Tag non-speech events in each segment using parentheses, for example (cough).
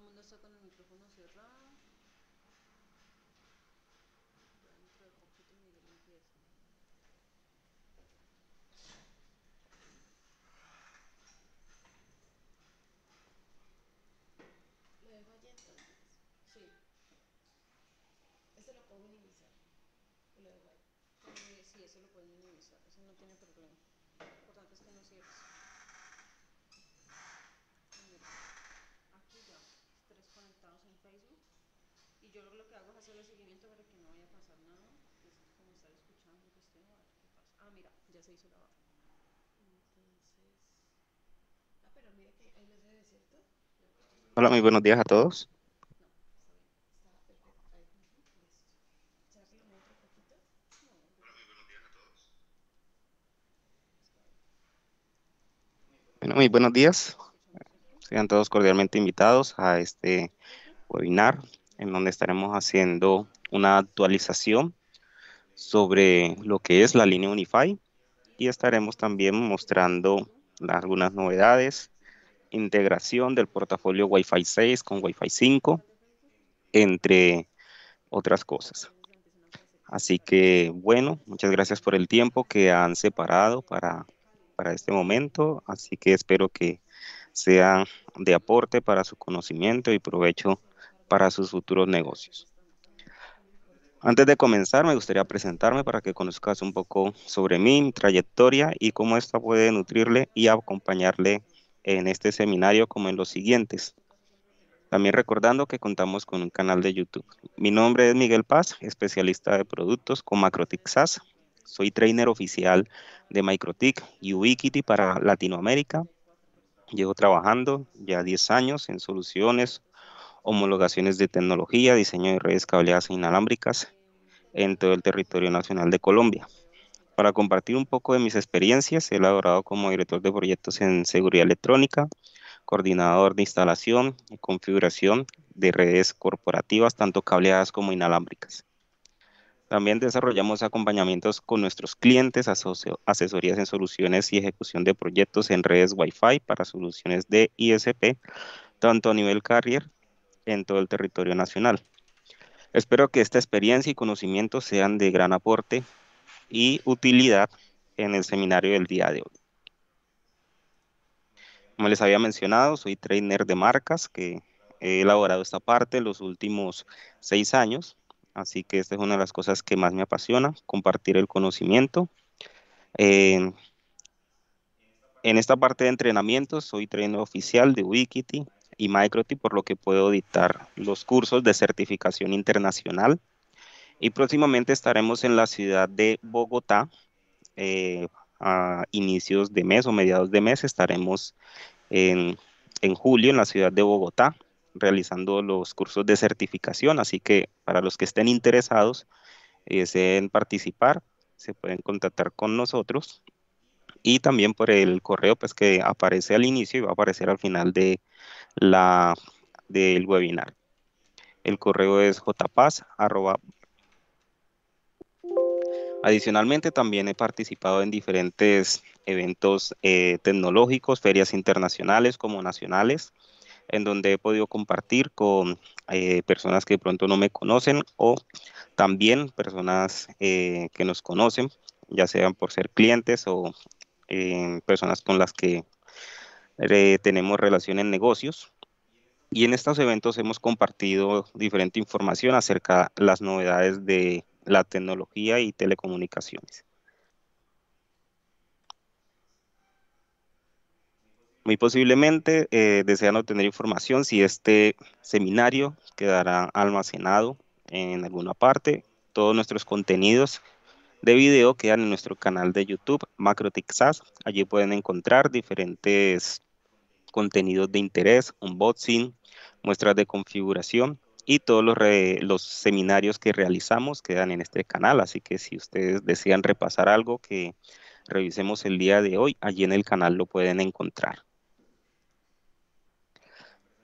el mundo está con el micrófono cerrado. Dentro de poquito Miguel empieza. ¿Lo dejo allí entonces? Sí. Eso este lo puedo minimizar. lo dejo ahí. Ah, sí, eso lo puedo minimizar. Eso no tiene problema. Lo importante es que no cierres. yo lo que hago es el seguimiento para que no vaya a pasar nada, es como estar escuchando que a ver qué pasa. Ah, mira, ya se hizo la barra. Entonces. Ah, pero mira que ahí no se ¿cierto? Hola, muy buenos días a todos. Bueno, muy buenos días. Sean todos cordialmente invitados a este webinar en donde estaremos haciendo una actualización sobre lo que es la línea Unify y estaremos también mostrando algunas novedades, integración del portafolio Wi-Fi 6 con Wi-Fi 5, entre otras cosas. Así que bueno, muchas gracias por el tiempo que han separado para, para este momento, así que espero que sea de aporte para su conocimiento y provecho para sus futuros negocios. Antes de comenzar, me gustaría presentarme para que conozcas un poco sobre mí, mi trayectoria y cómo esta puede nutrirle y acompañarle en este seminario como en los siguientes. También recordando que contamos con un canal de YouTube. Mi nombre es Miguel Paz, especialista de productos con Macrotic SaaS. Soy trainer oficial de microtic y Ubiquiti para Latinoamérica. Llevo trabajando ya 10 años en soluciones homologaciones de tecnología, diseño de redes cableadas e inalámbricas en todo el territorio nacional de Colombia. Para compartir un poco de mis experiencias, he elaborado como director de proyectos en seguridad electrónica, coordinador de instalación y configuración de redes corporativas, tanto cableadas como inalámbricas. También desarrollamos acompañamientos con nuestros clientes, asesorías en soluciones y ejecución de proyectos en redes Wi-Fi para soluciones de ISP, tanto a nivel carrier en todo el territorio nacional. Espero que esta experiencia y conocimiento sean de gran aporte y utilidad en el seminario del día de hoy. Como les había mencionado, soy trainer de marcas que he elaborado esta parte los últimos seis años, así que esta es una de las cosas que más me apasiona, compartir el conocimiento. en esta parte de entrenamiento soy trainer oficial de Wikiti, y por lo que puedo editar los cursos de certificación internacional. Y próximamente estaremos en la ciudad de Bogotá. Eh, a inicios de mes o mediados de mes estaremos en, en julio en la ciudad de Bogotá realizando los cursos de certificación. Así que para los que estén interesados y eh, deseen participar, se pueden contactar con nosotros y también por el correo pues que aparece al inicio y va a aparecer al final de la del webinar. El correo es jpaz Adicionalmente también he participado en diferentes eventos eh, tecnológicos, ferias internacionales como nacionales, en donde he podido compartir con eh, personas que de pronto no me conocen o también personas eh, que nos conocen, ya sean por ser clientes o personas con las que eh, tenemos relación en negocios. Y en estos eventos hemos compartido diferente información acerca de las novedades de la tecnología y telecomunicaciones. Muy posiblemente eh, desean obtener información si este seminario quedará almacenado en alguna parte. Todos nuestros contenidos de video quedan en nuestro canal de YouTube, Macro Allí pueden encontrar diferentes contenidos de interés, unboxing, muestras de configuración y todos los, seminarios que realizamos quedan en este canal. Así que si ustedes desean repasar algo que revisemos el día de hoy, allí en el canal lo pueden encontrar.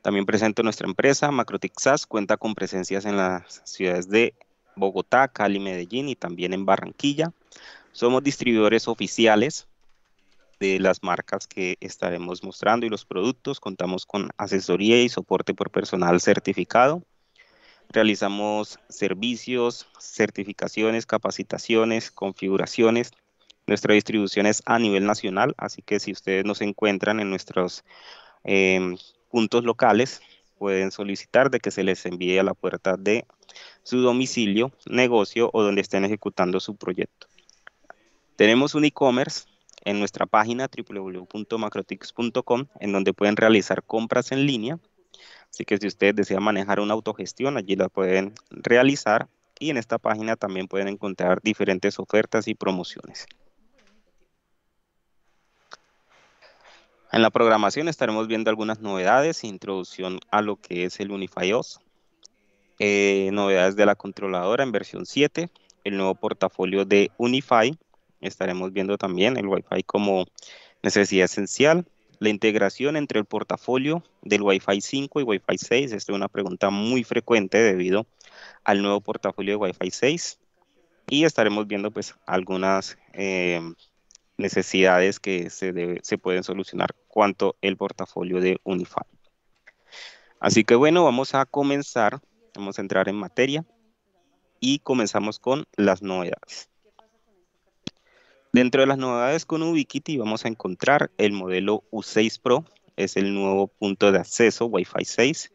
También presento nuestra empresa, SAS, cuenta con presencias en las ciudades de Bogotá, Cali, Medellín y también en Barranquilla. Somos distribuidores oficiales de las marcas que estaremos mostrando y los productos. Contamos con asesoría y soporte por personal certificado. Realizamos servicios, certificaciones, capacitaciones, configuraciones. Nuestra distribución es a nivel nacional, así que si ustedes nos encuentran en nuestros eh, puntos locales, pueden solicitar de que se les envíe a la puerta de su domicilio, negocio o donde estén ejecutando su proyecto. Tenemos un e-commerce en nuestra página www.macrotix.com en donde pueden realizar compras en línea. Así que si ustedes desean manejar una autogestión, allí la pueden realizar y en esta página también pueden encontrar diferentes ofertas y promociones. En la programación estaremos viendo algunas novedades, introducción a lo que es el Unify OS, eh, novedades de la controladora en versión 7, el nuevo portafolio de Unify, estaremos viendo también el Wi-Fi como necesidad esencial, la integración entre el portafolio del Wi-Fi 5 y Wi-Fi 6, esta es una pregunta muy frecuente debido al nuevo portafolio de Wi-Fi 6, y estaremos viendo pues algunas... Eh, necesidades que se, se pueden solucionar cuanto el portafolio de Unify. Así que bueno, vamos a comenzar, vamos a entrar en materia y comenzamos con las novedades. Dentro de las novedades con Ubiquiti vamos a encontrar el modelo U6 Pro, es el nuevo punto de acceso Wi-Fi 6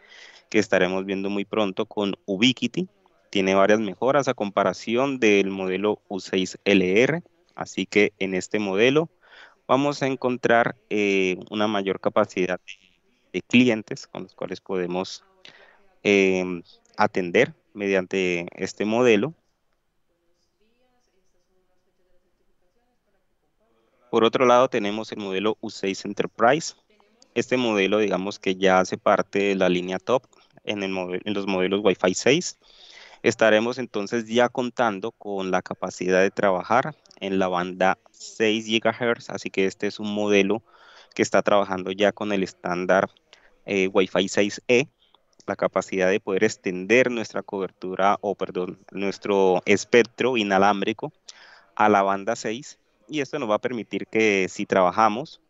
que estaremos viendo muy pronto con Ubiquiti. Tiene varias mejoras a comparación del modelo U6 LR Así que en este modelo vamos a encontrar eh, una mayor capacidad de clientes con los cuales podemos em, atender mediante este modelo. Por otro lado, tenemos el modelo U6 Enterprise. Este modelo, digamos que ya hace parte de la línea top en, en los modelos Wi-Fi 6. Estaremos entonces ya contando con la capacidad de trabajar en la banda 6 GHz, así que este es un modelo que está trabajando ya con el estándar eh, Wi-Fi 6E, la capacidad de poder extender nuestra cobertura o, perdón, nuestro espectro inalámbrico a la banda 6 y esto nos va a permitir que si trabajamos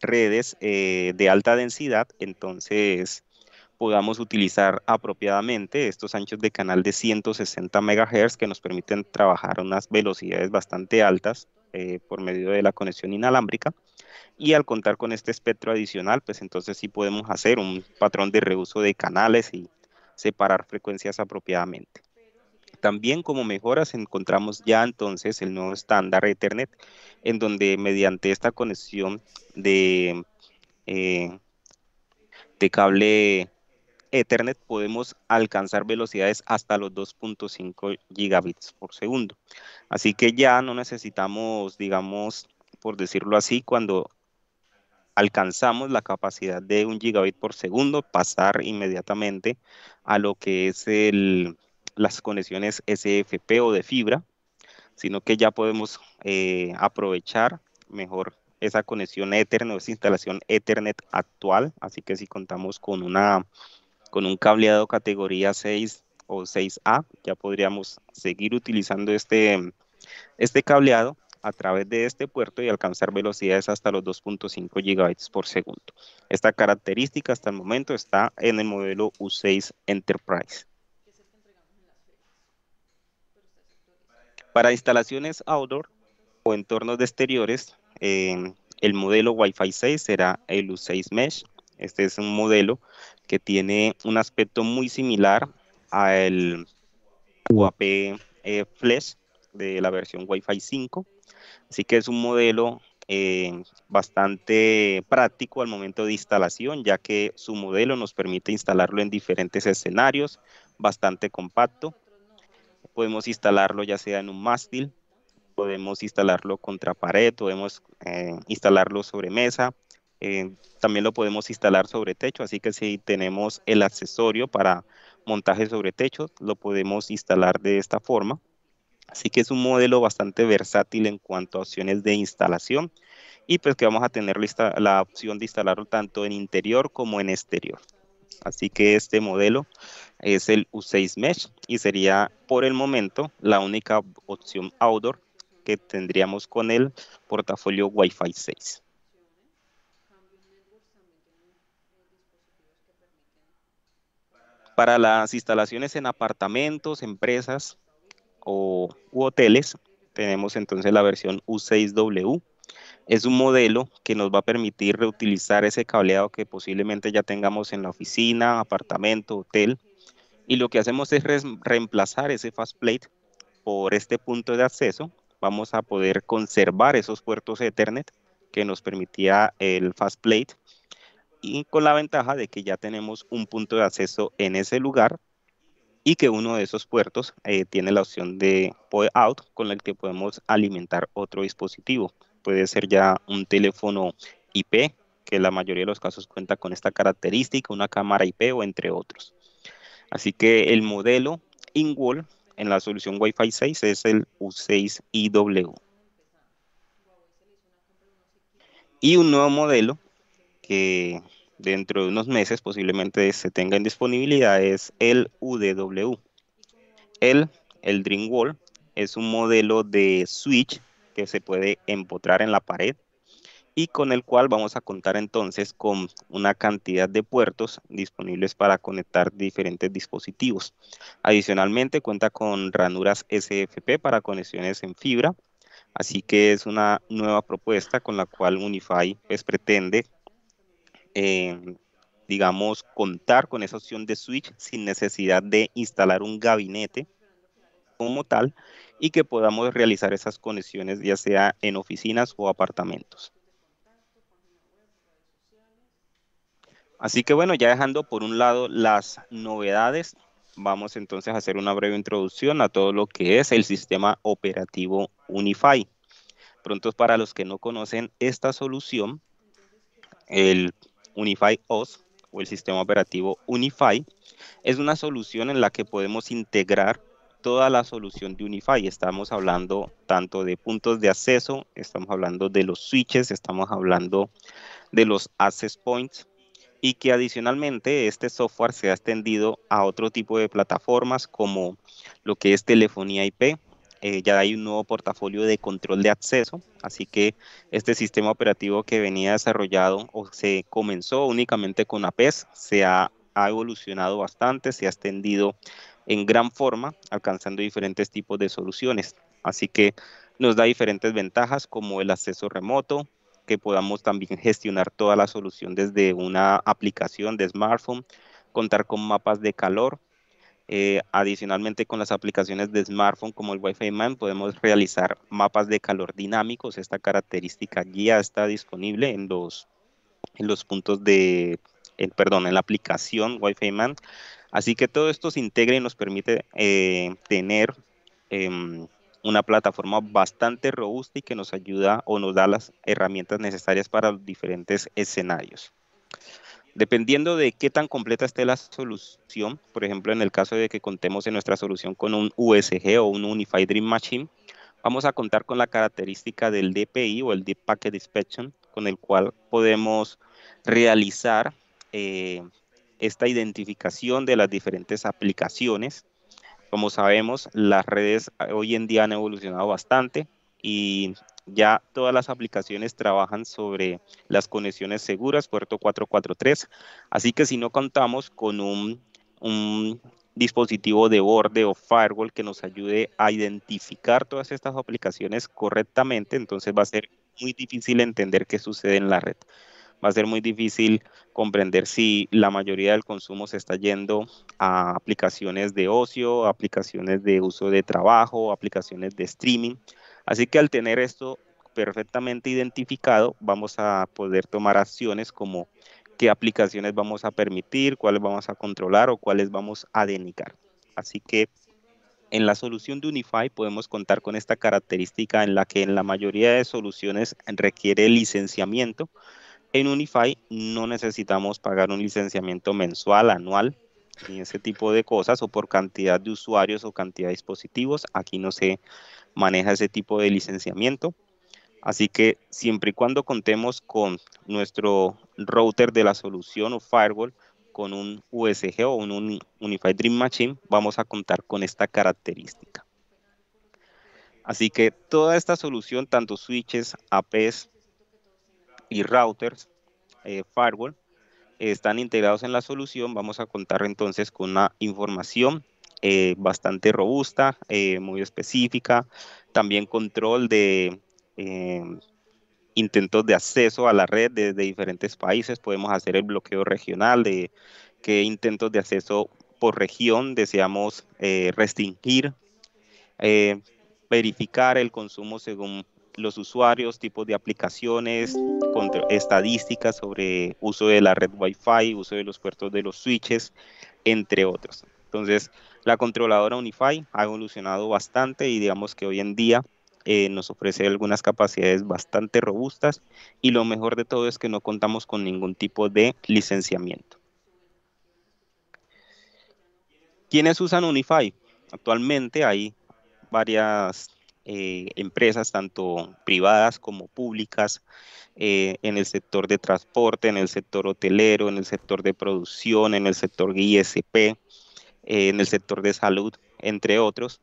redes eh, de alta densidad, entonces podamos utilizar apropiadamente estos anchos de canal de 160 MHz que nos permiten trabajar a unas velocidades bastante altas eh, por medio de la conexión inalámbrica. Y al contar con este espectro adicional, pues entonces sí podemos hacer un patrón de reuso de canales y separar frecuencias apropiadamente. También como mejoras encontramos ya entonces el nuevo estándar Ethernet, en donde mediante esta conexión de, eh, de cable Ethernet podemos alcanzar velocidades hasta los 2.5 gigabits por segundo. Así que ya no necesitamos, digamos, por decirlo así, cuando alcanzamos la capacidad de un gigabit por segundo, pasar inmediatamente a lo que es el, las conexiones SFP o de fibra, sino que ya podemos eh, aprovechar mejor esa conexión Ethernet, esa instalación Ethernet actual, así que si contamos con una con un cableado categoría 6 o 6A, ya podríamos seguir utilizando este, este cableado a través de este puerto y alcanzar velocidades hasta los 2.5 gigabytes por segundo. Esta característica hasta el momento está en el modelo U6 Enterprise. Para instalaciones outdoor o entornos de exteriores, eh, el modelo Wi-Fi 6 será el U6 Mesh. Este es un modelo que tiene un aspecto muy similar al UAP eh, Flash de la versión Wi-Fi 5. Así que es un modelo eh, bastante práctico al momento de instalación, ya que su modelo nos permite instalarlo en diferentes escenarios, bastante compacto. Podemos instalarlo ya sea en un mástil, podemos instalarlo contra pared, podemos eh, instalarlo sobre mesa, eh, también lo podemos instalar sobre techo, así que si tenemos el accesorio para montaje sobre techo, lo podemos instalar de esta forma. Así que es un modelo bastante versátil en cuanto a opciones de instalación y pues que vamos a tener la, la opción de instalarlo tanto en interior como en exterior. Así que este modelo es el U6 Mesh y sería por el momento la única opción outdoor que tendríamos con el portafolio Wi-Fi 6. Para las instalaciones en apartamentos, empresas o, hoteles, tenemos entonces la versión U6W. Es un modelo que nos va a permitir reutilizar ese cableado que posiblemente ya tengamos en la oficina, apartamento, hotel. Y lo que hacemos es reemplazar ese fast plate por este punto de acceso. Vamos a poder conservar esos puertos Ethernet que nos permitía el fast plate y con la ventaja de que ya tenemos un punto de acceso en ese lugar y que uno de esos puertos eh, tiene la opción de POE out con el que podemos alimentar otro dispositivo. Puede ser ya un teléfono IP, que la mayoría de los casos cuenta con esta característica, una cámara IP o entre otros. Así que el modelo InWall en la solución Wi-Fi 6 es el U6IW. Y un nuevo modelo que dentro de unos meses posiblemente se tenga en disponibilidad es el UDW. El, el DreamWall es un modelo de switch que se puede empotrar en la pared y con el cual vamos a contar entonces con una cantidad de puertos disponibles para conectar diferentes dispositivos. Adicionalmente cuenta con ranuras SFP para conexiones en fibra, así que es una nueva propuesta con la cual Unify es pues, pretende Em, digamos, contar con esa opción de switch sin necesidad de instalar un gabinete como tal y que podamos realizar esas conexiones ya sea en oficinas o apartamentos. Así que bueno, ya dejando por un lado las novedades, vamos entonces a hacer una breve introducción a todo lo que es el sistema operativo Unify. Pronto para los que no conocen esta solución, el Unify OS o el sistema operativo Unify, es una solución en la que podemos integrar toda la solución de Unify. Estamos hablando tanto de puntos de acceso, estamos hablando de los switches, estamos hablando de los access points y que adicionalmente este software se ha extendido a otro tipo de plataformas como lo que es telefonía IP, eh, ya hay un nuevo portafolio de control de acceso, así que este sistema operativo que venía desarrollado o se comenzó únicamente con APES, se ha evolucionado bastante, se ha extendido en gran forma, alcanzando diferentes tipos de soluciones. Así que nos da diferentes ventajas como el acceso remoto, que podamos también gestionar toda la solución desde una aplicación de smartphone, contar con mapas de calor, eh, adicionalmente, con las aplicaciones de smartphone como el Wi-Fi Man, podemos realizar mapas de calor dinámicos. Esta característica guía está disponible en los, en los puntos de, perdón, en la aplicación Wi-Fi Man. Así que todo esto se integra y nos permite eh, tener em, una plataforma bastante robusta y que nos ayuda o nos da las herramientas necesarias para los diferentes escenarios. Dependiendo de qué tan completa esté la solución, por ejemplo, en el caso de que contemos en nuestra solución con un USG o un Unified Dream Machine, vamos a contar con la característica del DPI o el Deep Packet Inspection, con el cual podemos realizar eh, esta identificación de las diferentes aplicaciones. Como sabemos, las redes eh, hoy en día han evolucionado bastante y ya todas las aplicaciones trabajan sobre las conexiones seguras, puerto 443, así que si no contamos con un, un dispositivo de borde o firewall que nos ayude a identificar todas estas aplicaciones correctamente, entonces va a ser muy difícil entender qué sucede en la red. Va a ser muy difícil comprender si la mayoría del consumo se está yendo a aplicaciones de ocio, aplicaciones de uso de trabajo, aplicaciones de streaming. Así que al tener esto perfectamente identificado, vamos a poder tomar acciones como qué aplicaciones vamos a permitir, cuáles vamos a controlar o cuáles vamos a denicar. Así que en la solución de Unify podemos contar con esta característica en la que en la mayoría de soluciones requiere licenciamiento. En Unify no necesitamos pagar un licenciamiento mensual, anual, ni ese tipo de cosas, o por cantidad de usuarios o cantidad de dispositivos. Aquí no se maneja ese tipo de licenciamiento. Así que siempre y cuando contemos con nuestro router de la solución o firewall con un USG o un Unified Dream Machine, vamos a contar con esta característica. Así que toda esta solución, tanto switches, APs y routers, eh, firewall, están integrados en la solución. Vamos a contar entonces con una información eh, bastante robusta, eh, muy específica, también control de eh, intentos de acceso a la red desde diferentes países, podemos hacer el bloqueo regional de qué intentos de acceso por región deseamos restringir, verificar el consumo según los usuarios, tipos de aplicaciones, estadísticas sobre uso de la red Wi-Fi, uso de los puertos de los switches, entre otros. Entonces, la controladora Unify ha evolucionado bastante y digamos que hoy en día eh, nos ofrece algunas capacidades bastante robustas y lo mejor de todo es que no contamos con ningún tipo de licenciamiento. ¿Quiénes usan Unify? Actualmente hay varias eh, empresas, tanto privadas como públicas, eh, en el sector de transporte, en el sector hotelero, en el sector de producción, en el sector ISP, en el sector de salud, entre otros,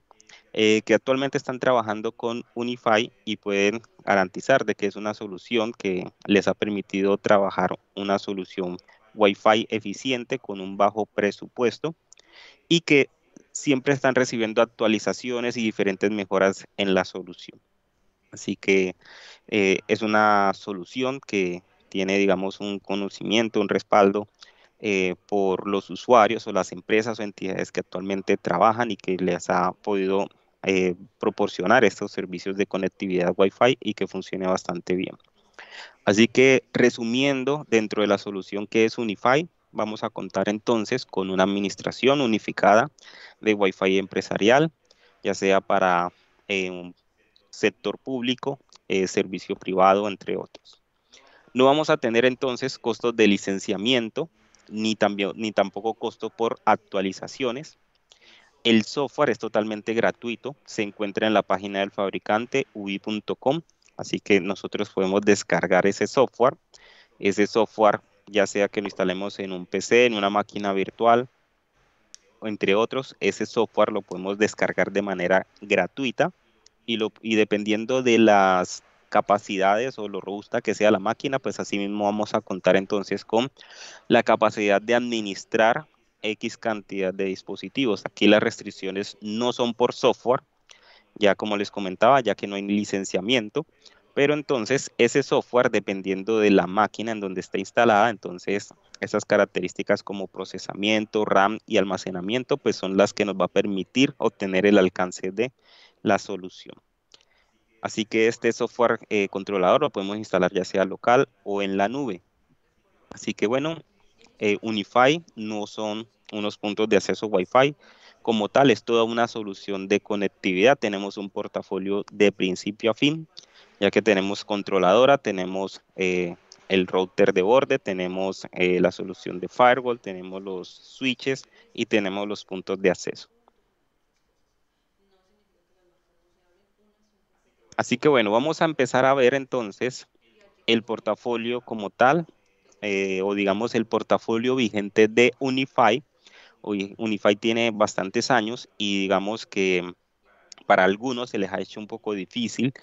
eh, que actualmente están trabajando con Unify y pueden garantizar de que es una solución que les ha permitido trabajar una solución Wi-Fi eficiente con un bajo presupuesto y que siempre están recibiendo actualizaciones y diferentes mejoras en la solución. Así que eh, es una solución que tiene, digamos, un conocimiento, un respaldo eh, por los usuarios o las empresas o entidades que actualmente trabajan y que les ha podido eh, proporcionar estos servicios de conectividad Wi-Fi y que funcione bastante bien. Así que resumiendo, dentro de la solución que es Unify, vamos a contar entonces con una administración unificada de Wi-Fi empresarial, ya sea para eh, un sector público, servicio privado, entre otros. No vamos a tener entonces costos de licenciamiento ni, también, ni tampoco costo por actualizaciones. El software es totalmente gratuito, se encuentra en la página del fabricante ui.com, así que nosotros podemos descargar ese software. Ese software, ya sea que lo instalemos en un PC, en una máquina virtual, entre otros, ese software lo podemos descargar de manera gratuita y, lo, y dependiendo de las capacidades o lo robusta que sea la máquina, pues así mismo vamos a contar entonces con la capacidad de administrar X cantidad de dispositivos. Aquí las restricciones no son por software, ya como les comentaba, ya que no hay licenciamiento, pero entonces ese software, dependiendo de la máquina en donde esté instalada, entonces esas características como procesamiento, RAM y almacenamiento, pues son las que nos va a permitir obtener el alcance de la solución. Así que este software eh, controlador lo podemos instalar ya sea local o en la nube. Así que bueno, eh, Unify no son unos puntos de acceso Wi-Fi. Como tal, es toda una solución de conectividad. Tenemos un portafolio de principio a fin, ya que tenemos controladora, tenemos eh, el router de borde, tenemos la solución de firewall, tenemos los switches y tenemos los puntos de acceso. Así que bueno, vamos a empezar a ver entonces el portafolio como tal, eh, o digamos el portafolio vigente de Unify. Unify tiene bastantes años y digamos que para algunos se les ha hecho un poco difícil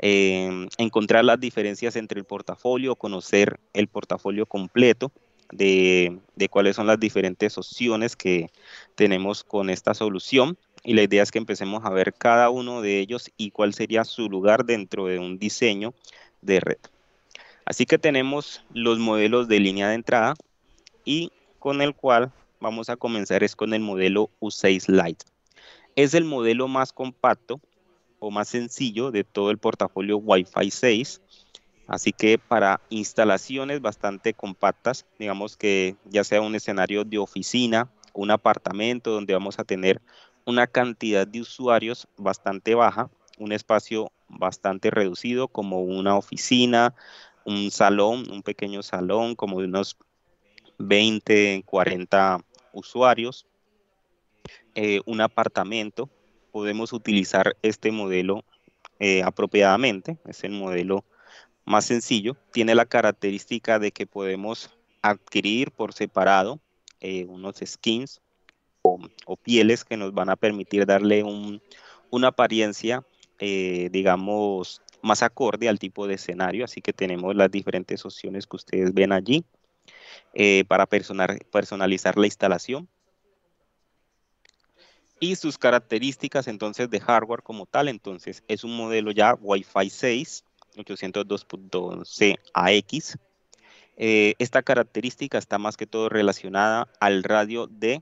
eh, encontrar las diferencias entre el portafolio, conocer el portafolio completo de cuáles son las diferentes opciones que tenemos con esta solución y la idea es que empecemos a ver cada uno de ellos y cuál sería su lugar dentro de un diseño de red. Así que tenemos los modelos de línea de entrada y con el cual vamos a comenzar es con el modelo U6 Lite. Es el modelo más compacto o más sencillo de todo el portafolio Wi-Fi 6. Así que para instalaciones bastante compactas, digamos que ya sea un escenario de oficina, un apartamento donde vamos a tener una cantidad de usuarios bastante baja, un espacio bastante reducido como una oficina, un salón, un pequeño salón como de unos 20, 40 usuarios, eh, un apartamento. Podemos utilizar este modelo eh, apropiadamente, es el modelo más sencillo. Tiene la característica de que podemos adquirir por separado eh, unos skins pieles que nos van a permitir darle una apariencia, eh, digamos, más acorde al tipo de escenario. Así que tenemos las diferentes opciones que ustedes ven allí eh, para personalizar la instalación. Y sus características entonces de hardware como tal, entonces es un modelo ya Wi-Fi 6, 802.11 AX. esta característica está más que todo relacionada al radio de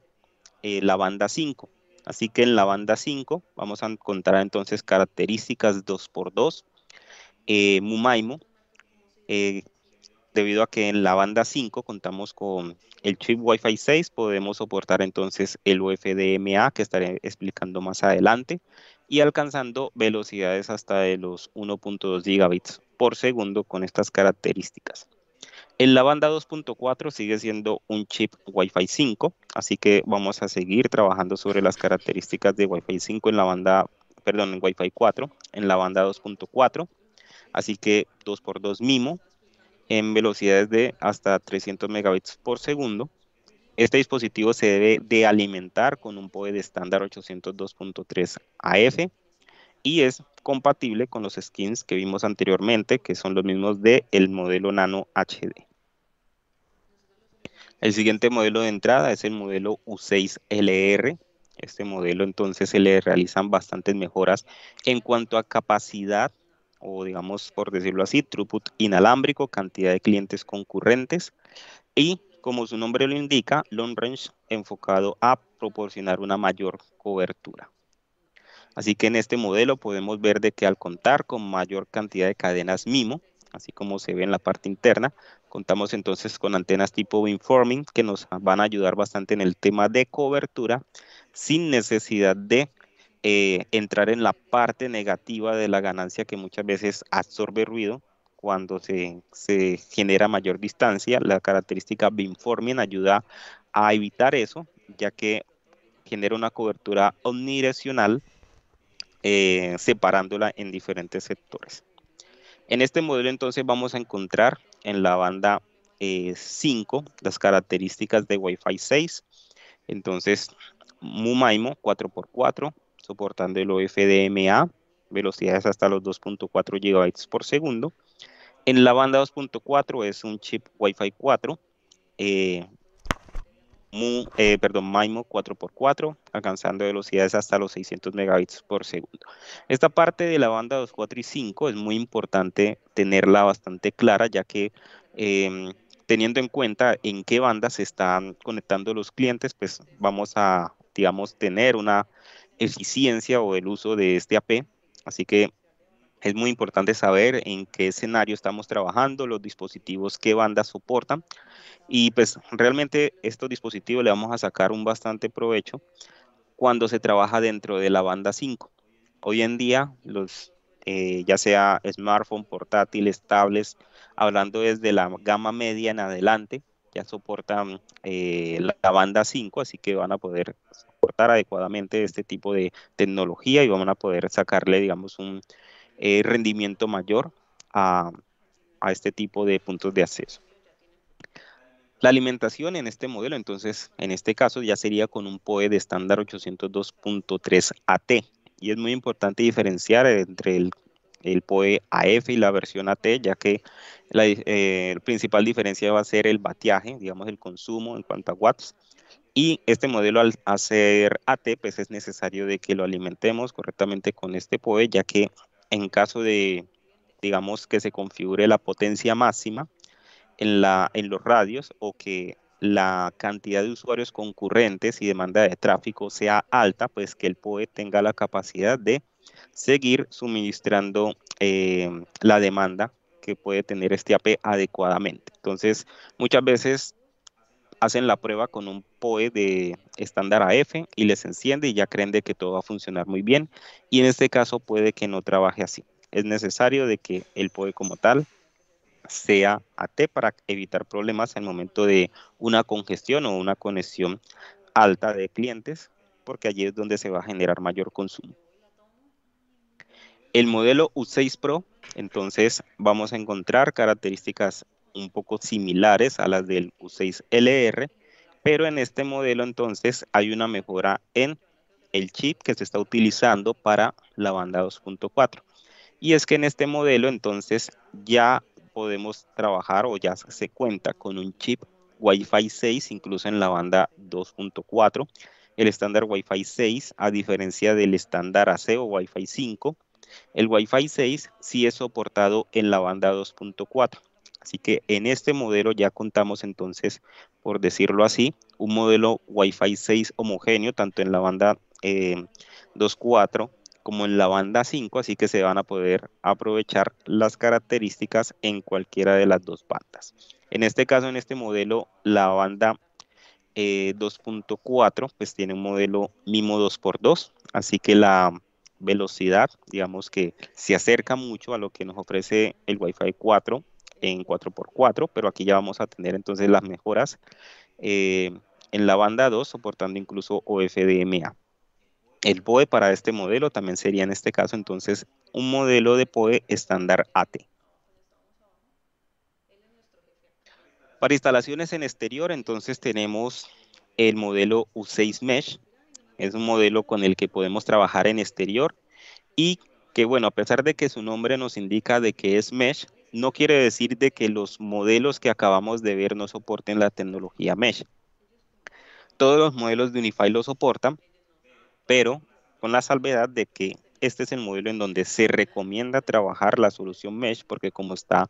eh, la banda 5. Así que en la banda 5 vamos a encontrar entonces características 2x2, eh, Mumaimo, eh, debido a que en la banda 5 contamos con el chip Wi-Fi 6, podemos soportar entonces el UFDMA que estaré explicando más adelante y alcanzando velocidades hasta de los 1.2 gigabits por segundo con estas características. En la banda 2.4 sigue siendo un chip Wi-Fi 5, así que vamos a seguir trabajando sobre las características de Wi-Fi 5 en la banda, perdón, en Wi-Fi 4, en la banda 2.4, así que 2x2 MIMO en velocidades de hasta 300 megabits por segundo. Este dispositivo se debe de alimentar con un PoE de estándar 802.3 AF y es compatible con los skins que vimos anteriormente, que son los mismos del el modelo Nano HD. El siguiente modelo de entrada es el modelo U6LR. Este modelo entonces se le realizan bastantes mejoras en cuanto a capacidad o digamos por decirlo así, throughput inalámbrico, cantidad de clientes concurrentes y como su nombre lo indica, long range enfocado a proporcionar una mayor cobertura. Así que en este modelo podemos ver de que al contar con mayor cantidad de cadenas MIMO, así como se ve en la parte interna. Contamos entonces con antenas tipo beamforming que nos van a ayudar bastante en el tema de cobertura sin necesidad de eh, entrar en la parte negativa de la ganancia que muchas veces absorbe ruido cuando se, genera mayor distancia. La característica beamforming ayuda a evitar eso, ya que genera una cobertura omnidireccional eh, separándola en diferentes sectores. En este modelo entonces vamos a encontrar en la banda 5 eh, las características de Wi-Fi 6. Entonces, MUMAIMO 4x4, soportando el OFDMA, velocidades hasta los 2.4 GB por segundo. En la banda 2.4 es un chip Wi-Fi 4, eh, perdón, MIMO 4x4, alcanzando velocidades hasta los 600 megabits por segundo. Esta parte de la banda 2, 4 y 5 es muy importante tenerla bastante clara, ya que em, teniendo en cuenta en qué banda se están conectando los clientes, pues vamos a, digamos, tener una eficiencia o el uso de este AP. Así que es muy importante saber en qué escenario estamos trabajando, los dispositivos, qué bandas soportan. Y pues realmente estos dispositivos le vamos a sacar un bastante provecho cuando se trabaja dentro de la banda 5. Hoy en día, los, eh, ya sea smartphone, portátiles, tablets, hablando desde la gama media en adelante, ya soportan eh, la banda 5, así que van a poder soportar adecuadamente este tipo de tecnología y van a poder sacarle, digamos, un, eh, rendimiento mayor a, este tipo de puntos de acceso. La alimentación en este modelo, entonces, en este caso ya sería con un POE de estándar 802.3 AT. Y es muy importante diferenciar entre el, POE AF y la versión AT, ya que la eh, principal diferencia va a ser el bateaje, digamos, el consumo en cuanto a watts. Y este modelo al hacer AT, pues es necesario de que lo alimentemos correctamente con este POE, ya que en caso de, digamos, que se configure la potencia máxima en, la, en los radios o que la cantidad de usuarios concurrentes y demanda de tráfico sea alta, pues que el POE tenga la capacidad de seguir suministrando eh, la demanda que puede tener este AP adecuadamente. Entonces, muchas veces hacen la prueba con un POE de estándar AF y les enciende y ya creen de que todo va a funcionar muy bien. Y en este caso puede que no trabaje así. Es necesario de que el POE como tal sea AT para evitar problemas en el momento de una congestión o una conexión alta de clientes, porque allí es donde se va a generar mayor consumo. El modelo U6 Pro, entonces vamos a encontrar características un poco similares a las del u 6 lr pero en este modelo entonces hay una mejora en el chip que se está utilizando para la banda 2.4. Y es que en este modelo entonces ya podemos trabajar o ya se cuenta con un chip Wi-Fi 6 incluso en la banda 2.4. El estándar Wi-Fi 6 a diferencia del estándar AC o Wi-Fi 5. El Wi-Fi 6 sí es soportado en la banda 2.4. Así que en este modelo ya contamos entonces, por decirlo así, un modelo Wi-Fi 6 homogéneo, tanto en la banda 2.4 eh, como en la banda 5, así que se van a poder aprovechar las características en cualquiera de las dos bandas. En este caso, en este modelo, la banda 2.4 eh, pues tiene un modelo MIMO 2x2, así que la velocidad, digamos que se acerca mucho a lo que nos ofrece el Wi-Fi 4 en 4x4, pero aquí ya vamos a tener entonces las mejoras eh, en la banda 2, soportando incluso OFDMA. El POE para este modelo también sería en este caso entonces un modelo de POE estándar AT. Para instalaciones en exterior entonces tenemos el modelo U6 Mesh, es un modelo con el que podemos trabajar en exterior y que bueno, a pesar de que su nombre nos indica de que es Mesh, no quiere decir de que los modelos que acabamos de ver no soporten la tecnología Mesh. Todos los modelos de Unify lo soportan, pero con la salvedad de que este es el modelo en donde se recomienda trabajar la solución Mesh, porque como está,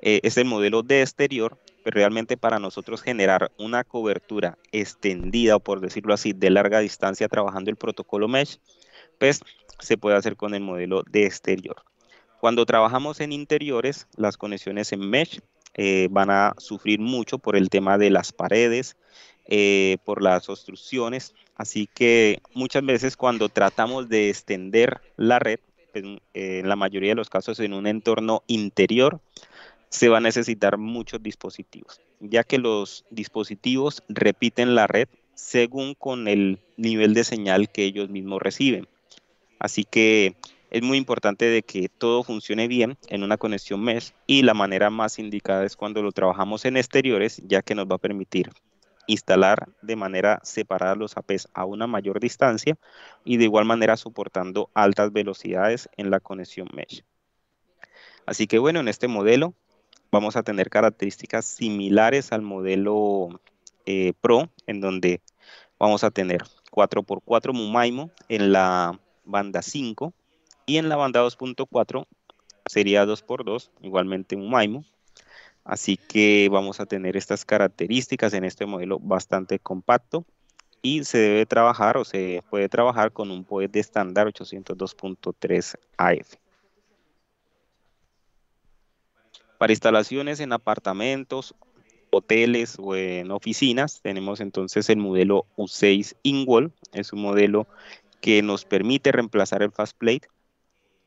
eh, es el modelo de exterior, pero pues realmente para nosotros generar una cobertura extendida, o por decirlo así, de larga distancia trabajando el protocolo Mesh, pues se puede hacer con el modelo de exterior. Cuando trabajamos en interiores, las conexiones en mesh eh, van a sufrir mucho por el tema de las paredes, eh, por las obstrucciones. Así que muchas veces cuando tratamos de extender la red, pues, eh, en, la mayoría de los casos en un entorno interior, se va a necesitar muchos dispositivos, ya que los dispositivos repiten la red según con el nivel de señal que ellos mismos reciben. Así que es muy importante de que todo funcione bien en una conexión mesh y la manera más indicada es cuando lo trabajamos en exteriores, ya que nos va a permitir instalar de manera separada los APs a una mayor distancia y de igual manera soportando altas velocidades en la conexión mesh. Así que bueno, en este modelo vamos a tener características similares al modelo eh, Pro, en donde vamos a tener 4x4 Mumaimo en la banda 5, y en la banda 2.4 sería 2x2, igualmente un MIMO. Así que vamos a tener estas características en este modelo bastante compacto y se debe trabajar o se puede trabajar con un POET de estándar 802.3 AF. Para instalaciones en apartamentos, hoteles o en oficinas, tenemos entonces el modelo U6 InWall. Es un modelo que nos permite reemplazar el fast plate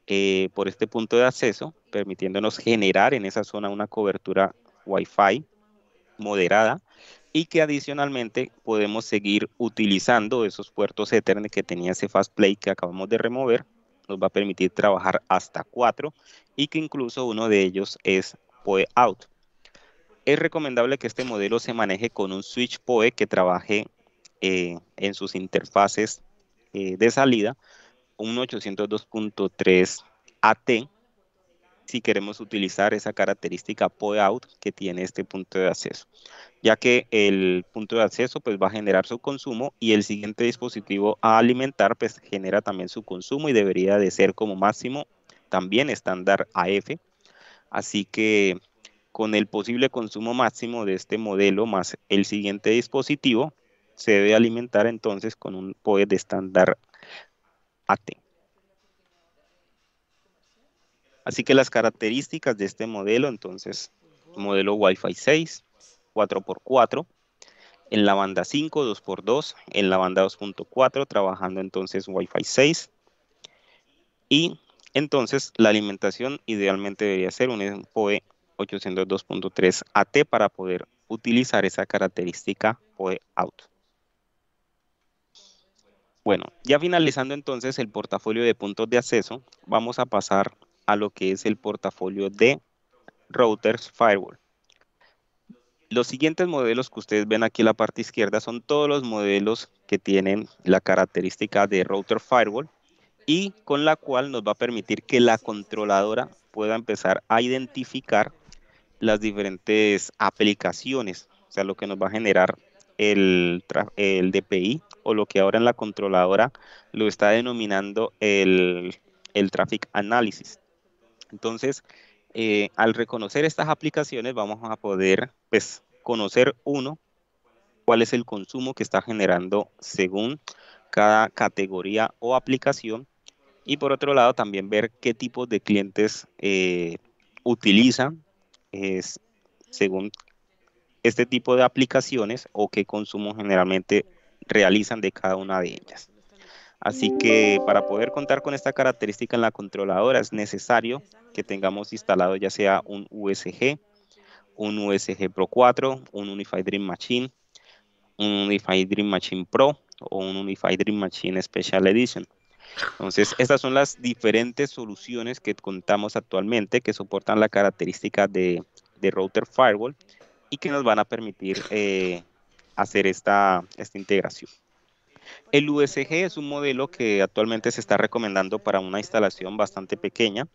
eh, por este punto de acceso, permitiéndonos generar en esa zona una cobertura Wi-Fi moderada y que adicionalmente podemos seguir utilizando esos puertos Ethernet que tenía ese FastPlay que acabamos de remover. Nos va a permitir trabajar hasta cuatro y que incluso uno de ellos es PoE Out. Es recomendable que este modelo se maneje con un switch PoE que trabaje eh, en sus interfaces eh, de salida un 802.3 AT si queremos utilizar esa característica POE-OUT que tiene este punto de acceso, ya que el punto de acceso pues, va a generar su consumo y el siguiente dispositivo a alimentar pues, genera también su consumo y debería de ser como máximo también estándar AF. Así que con el posible consumo máximo de este modelo más el siguiente dispositivo, se debe alimentar entonces con un POE de estándar Así que las características de este modelo, entonces, modelo Wi-Fi 6, 4x4, en la banda 5, 2x2, en la banda 2.4, trabajando entonces Wi-Fi 6. Y entonces la alimentación idealmente debería ser un PoE 802.3 AT para poder utilizar esa característica PoE out. Bueno, ya finalizando entonces el portafolio de puntos de acceso, vamos a pasar a lo que es el portafolio de routers firewall. Los siguientes modelos que ustedes ven aquí en la parte izquierda son todos los modelos que tienen la característica de router firewall y con la cual nos va a permitir que la controladora pueda empezar a identificar las diferentes aplicaciones, o sea, lo que nos va a generar el, el DPI o lo que ahora en la controladora lo está denominando el, el traffic analysis. Entonces, eh, al reconocer estas aplicaciones vamos a poder pues, conocer uno cuál es el consumo que está generando según cada categoría o aplicación y por otro lado también ver qué tipo de clientes eh, utilizan según este tipo de aplicaciones o qué consumo generalmente realizan de cada una de ellas. Así que para poder contar con esta característica en la controladora es necesario que tengamos instalado ya sea un USG, un USG Pro 4, un Unified Dream Machine, un Unified Dream Machine Pro o un Unified Dream Machine Special Edition. Entonces, estas son las diferentes soluciones que contamos actualmente que soportan la característica de, router firewall y que nos van a permitir eh, hacer esta, esta integración. El USG es un modelo que actualmente se está recomendando para una instalación bastante pequeña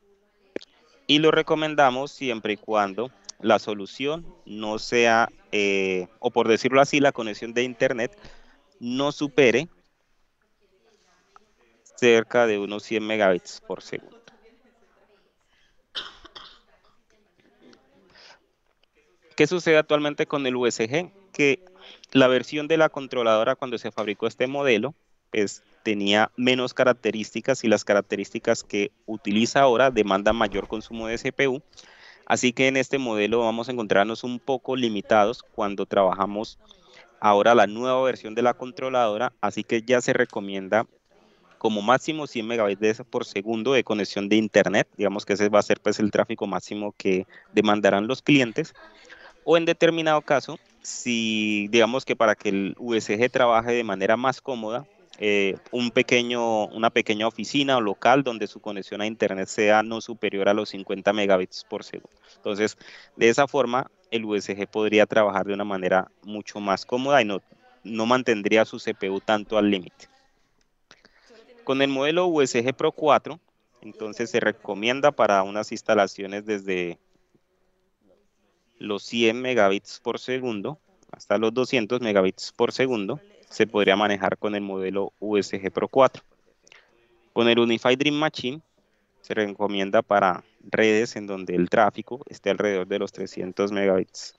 y lo recomendamos siempre y cuando la solución no sea, eh, o por decirlo así, la conexión de Internet no supere cerca de unos 100 megabits por segundo. ¿Qué sucede actualmente con el USG? Que la versión de la controladora cuando se fabricó este modelo pues, tenía menos características y las características que utiliza ahora demandan mayor consumo de CPU. Así que en este modelo vamos a encontrarnos un poco limitados cuando trabajamos ahora la nueva versión de la controladora, así que ya se recomienda como máximo 100 megabytes por segundo de conexión de internet, digamos que ese va a ser pues el tráfico máximo que demandarán los clientes, o en determinado caso si digamos que para que el USG trabaje de manera más cómoda, eh, un pequeño, una pequeña oficina o local donde su conexión a Internet sea no superior a los 50 megabits por segundo. Entonces, de esa forma, el USG podría trabajar de una manera mucho más cómoda y no, no mantendría su CPU tanto al límite. Con el modelo USG Pro 4, entonces se recomienda para unas instalaciones desde los 100 megabits por segundo hasta los 200 megabits por segundo se podría manejar con el modelo USG Pro 4. Con el Unified Dream Machine se recomienda para redes en donde el tráfico esté alrededor de los 300 megabits.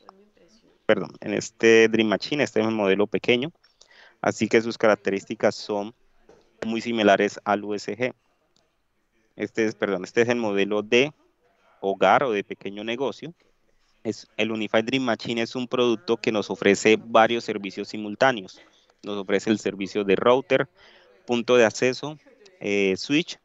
Perdón, en este Dream Machine este es un modelo pequeño, así que sus características son muy similares al USG. Este es, perdón, este es el modelo de hogar o de pequeño negocio, el Unified Dream Machine es un producto que nos ofrece varios servicios simultáneos. Nos ofrece el servicio de router, punto de acceso, eh, switch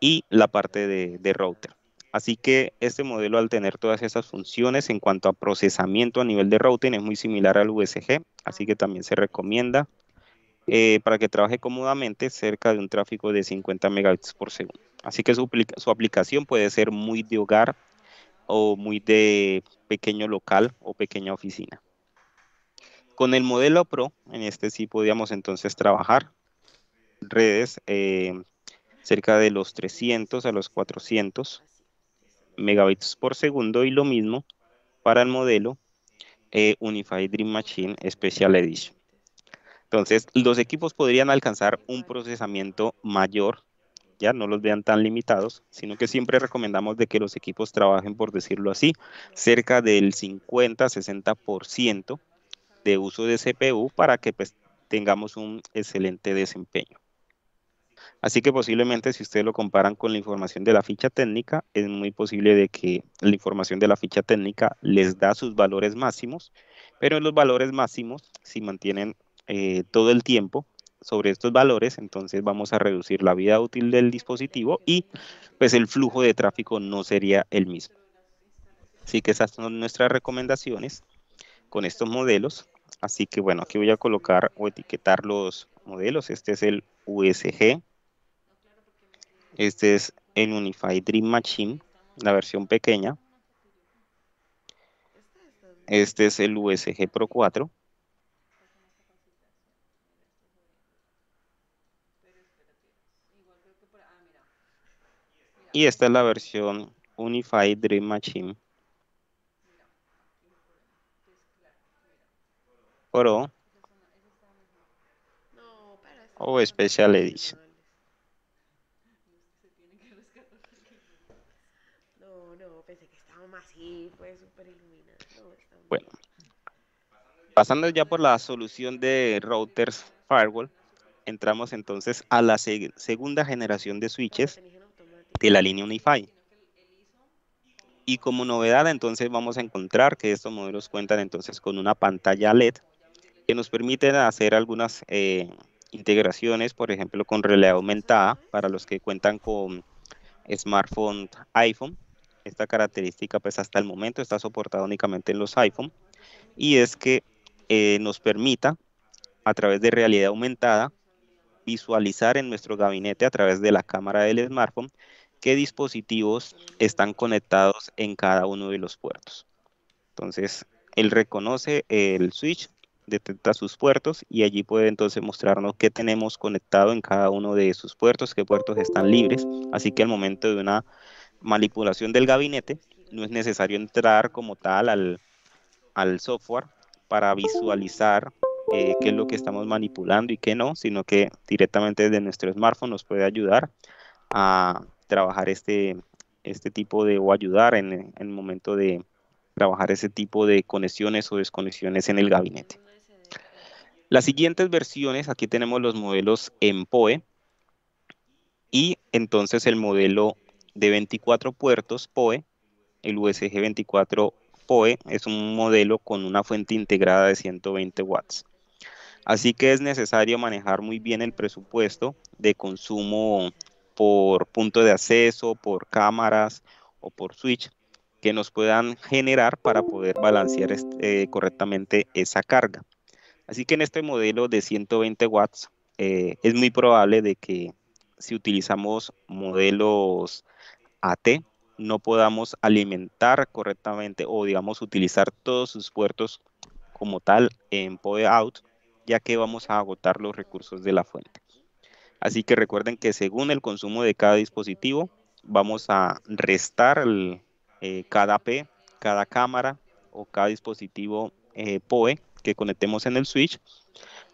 y la parte de, router. Así que este modelo al tener todas esas funciones en cuanto a procesamiento a nivel de routing es muy similar al USG, así que también se recomienda eh, para que trabaje cómodamente cerca de un tráfico de 50 megabits por segundo. Así que su, aplicación puede ser muy de hogar o muy de pequeño local o pequeña oficina. Con el modelo Pro, en este sí podíamos entonces trabajar redes eh, cerca de los 300 a los 400 megabits por segundo y lo mismo para el modelo eh, Unified Dream Machine Special Edition. Entonces, los equipos podrían alcanzar un procesamiento mayor ya no los vean tan limitados, sino que siempre recomendamos de que los equipos trabajen, por decirlo así, cerca del 50-60% de uso de CPU para que pues, tengamos un excelente desempeño. Así que posiblemente si ustedes lo comparan con la información de la ficha técnica, es muy posible de que la información de la ficha técnica les da sus valores máximos, pero los valores máximos, si mantienen eh, todo el tiempo, sobre estos valores, entonces vamos a reducir la vida útil del dispositivo y pues el flujo de tráfico no sería el mismo. Así que esas son nuestras recomendaciones con estos modelos. Así que bueno, aquí voy a colocar o etiquetar los modelos. Este es el USG. Este es el Unified Dream Machine, la versión pequeña. Este es el USG Pro 4. Y esta es la versión Unified Dream Machine Oro o Special Edition. Bueno, pasando ya por la solución de routers firewall, entramos entonces a la segunda generación de switches de la línea Unify. Y como novedad, entonces vamos a encontrar que estos modelos cuentan entonces con una pantalla LED que nos permite hacer algunas eh, integraciones, por ejemplo, con realidad aumentada para los que cuentan con smartphone iPhone. Esta característica, pues hasta el momento está soportada únicamente en los iPhone y es que eh, nos permita a través de realidad aumentada visualizar en nuestro gabinete a través de la cámara del smartphone qué dispositivos están conectados en cada uno de los puertos. Entonces, él reconoce el switch, detecta sus puertos y allí puede entonces mostrarnos qué tenemos conectado en cada uno de sus puertos, qué puertos están libres. Así que al momento de una manipulación del gabinete, no es necesario entrar como tal al, software para visualizar eh, qué es lo que estamos manipulando y qué no, sino que directamente desde nuestro smartphone nos puede ayudar a trabajar este, este tipo de, o ayudar en, el momento de trabajar ese tipo de conexiones o desconexiones en el gabinete. Las siguientes versiones, aquí tenemos los modelos en POE y entonces el modelo de 24 puertos POE, el USG 24 POE es un modelo con una fuente integrada de 120 watts. Así que es necesario manejar muy bien el presupuesto de consumo por punto de acceso, por cámaras o por switch que nos puedan generar para poder balancear eh, correctamente esa carga. Así que en este modelo de 120 watts eh, es muy probable de que si utilizamos modelos AT no podamos alimentar correctamente o digamos utilizar todos sus puertos como tal en power out ya que vamos a agotar los recursos de la fuente. Así que recuerden que según el consumo de cada dispositivo, vamos a restar eh, cada P, cada cámara o cada dispositivo eh, POE que conectemos en el switch.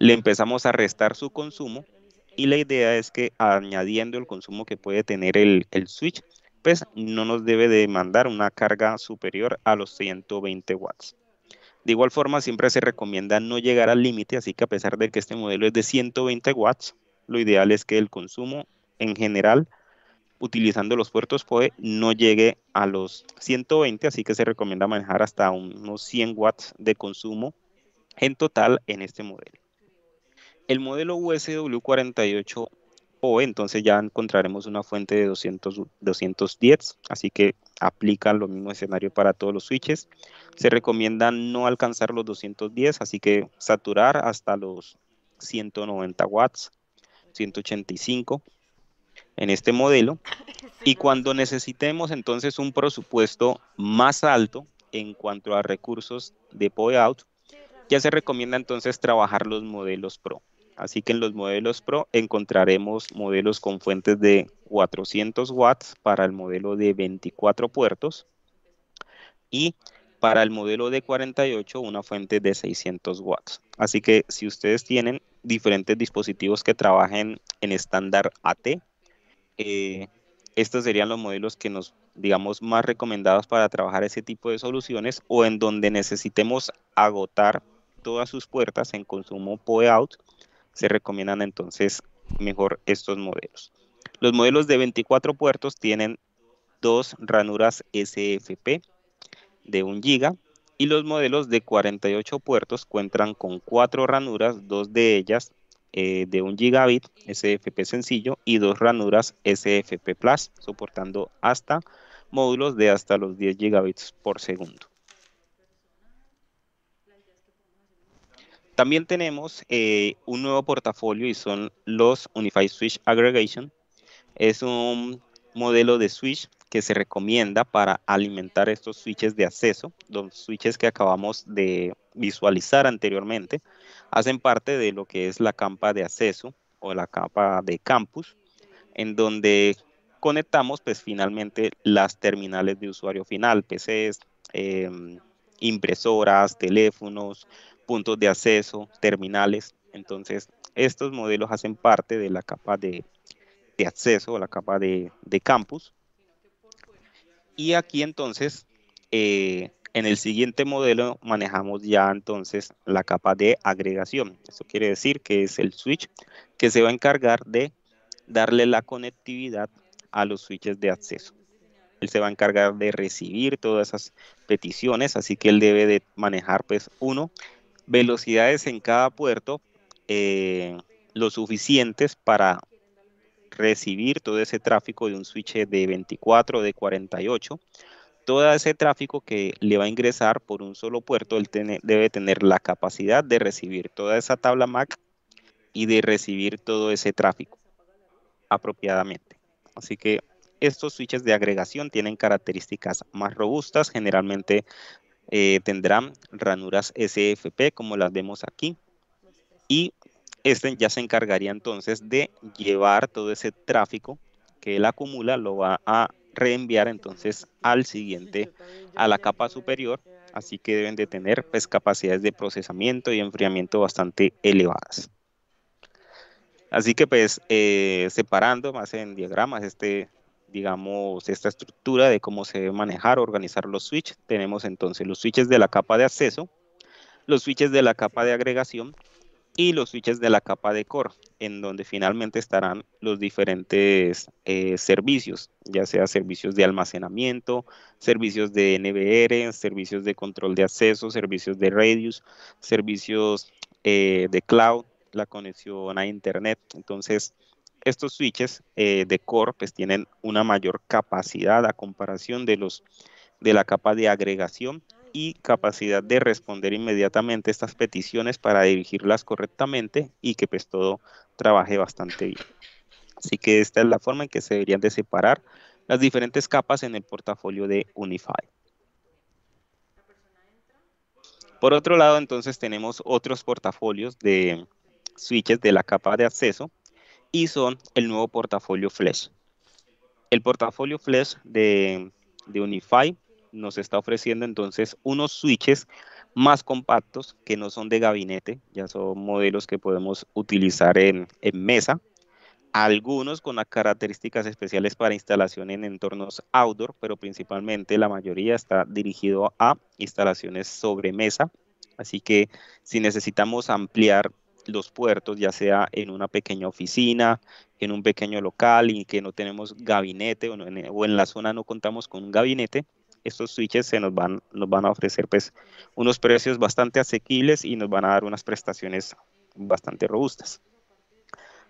Le empezamos a restar su consumo y la idea es que añadiendo el consumo que puede tener el, el switch, pues no nos debe demandar una carga superior a los 120 watts. De igual forma, siempre se recomienda no llegar al límite, así que a pesar de que este modelo es de 120 watts, lo ideal es que el consumo en general, utilizando los puertos POE, no llegue a los 120, así que se recomienda manejar hasta unos 100 watts de consumo en total en este modelo. El modelo USW48 POE, entonces ya encontraremos una fuente de 200, 210, así que aplica lo mismo escenario para todos los switches. Se recomienda no alcanzar los 210, así que saturar hasta los 190 watts 185 en este modelo. (laughs) Y cuando necesitemos entonces un presupuesto más alto en cuanto a recursos de out ya se recomienda entonces trabajar los modelos Pro. Así que en los modelos Pro encontraremos modelos con fuentes de 400 watts para el modelo de 24 puertos y para el modelo de 48 una fuente de 600 watts. Así que si ustedes tienen diferentes dispositivos que trabajen en estándar AT, eh, estos serían los modelos que nos, digamos, más recomendados para trabajar ese tipo de soluciones o en donde necesitemos agotar todas sus puertas en consumo POE out, se recomiendan entonces mejor estos modelos. Los modelos de 24 puertos tienen dos ranuras SFP, de 1 giga y los modelos de 48 puertos cuentan con cuatro ranuras, dos de ellas eh, de un gigabit SFP sencillo y dos ranuras SFP Plus, soportando hasta módulos de hasta los 10 gigabits por segundo. También tenemos eh, un nuevo portafolio y son los Unified Switch Aggregation. Es un modelo de switch que se recomienda para alimentar estos switches de acceso, los switches que acabamos de visualizar anteriormente, hacen parte de lo que es la campa de acceso o la capa de campus, en donde conectamos pues finalmente las terminales de usuario final, PCs, em, impresoras, teléfonos, puntos de acceso, terminales. Entonces, estos modelos hacen parte de la capa de, acceso o la capa de, de campus y aquí entonces, eh, en el siguiente modelo manejamos ya entonces la capa de agregación. eso quiere decir que es el switch que se va a encargar de darle la conectividad a los switches de acceso. Él se va a encargar de recibir todas esas peticiones, así que él debe de manejar, pues, uno, velocidades en cada puerto eh, lo suficientes para recibir todo ese tráfico de un switch de 24 o de 48. Todo ese tráfico que le va a ingresar por un solo puerto, él debe tener la capacidad de recibir toda esa tabla MAC y de recibir todo ese tráfico apropiadamente. Así que estos switches de agregación tienen características más robustas, generalmente eh, tendrán ranuras SFP como las vemos aquí y este ya se encargaría entonces de llevar todo ese tráfico que él acumula, lo va a reenviar entonces al siguiente, a la capa superior, así que deben de tener pues capacidades de procesamiento y enfriamiento bastante elevadas. Así que pues eh, separando más en diagramas este, digamos, esta estructura de cómo se debe manejar, organizar los switches, tenemos entonces los switches de la capa de acceso, los switches de la capa de agregación, y los switches de la capa de core, en donde finalmente estarán los diferentes eh, servicios, ya sea servicios de almacenamiento, servicios de NBR, servicios de control de acceso, servicios de radius, servicios eh, de cloud, la conexión a internet. Entonces, estos switches eh, de core pues tienen una mayor capacidad a comparación de los de la capa de agregación y capacidad de responder inmediatamente estas peticiones para dirigirlas correctamente y que pues todo trabaje bastante bien. Así que esta es la forma en que se deberían de separar las diferentes capas en el portafolio de Unify. Por otro lado, entonces tenemos otros portafolios de switches de la capa de acceso y son el nuevo portafolio Flash. El portafolio Flash de Unify nos está ofreciendo entonces unos switches más compactos que no son de gabinete, ya son modelos que podemos utilizar en, mesa, algunos con características especiales para instalación en entornos outdoor, pero principalmente la mayoría está dirigido a instalaciones sobre mesa. Así que si necesitamos ampliar los puertos, ya sea en una pequeña oficina, en un pequeño local y que no tenemos gabinete o en, la zona no contamos con un gabinete, estos switches se nos van, nos van a ofrecer pues, unos precios bastante asequibles y nos van a dar unas prestaciones bastante robustas.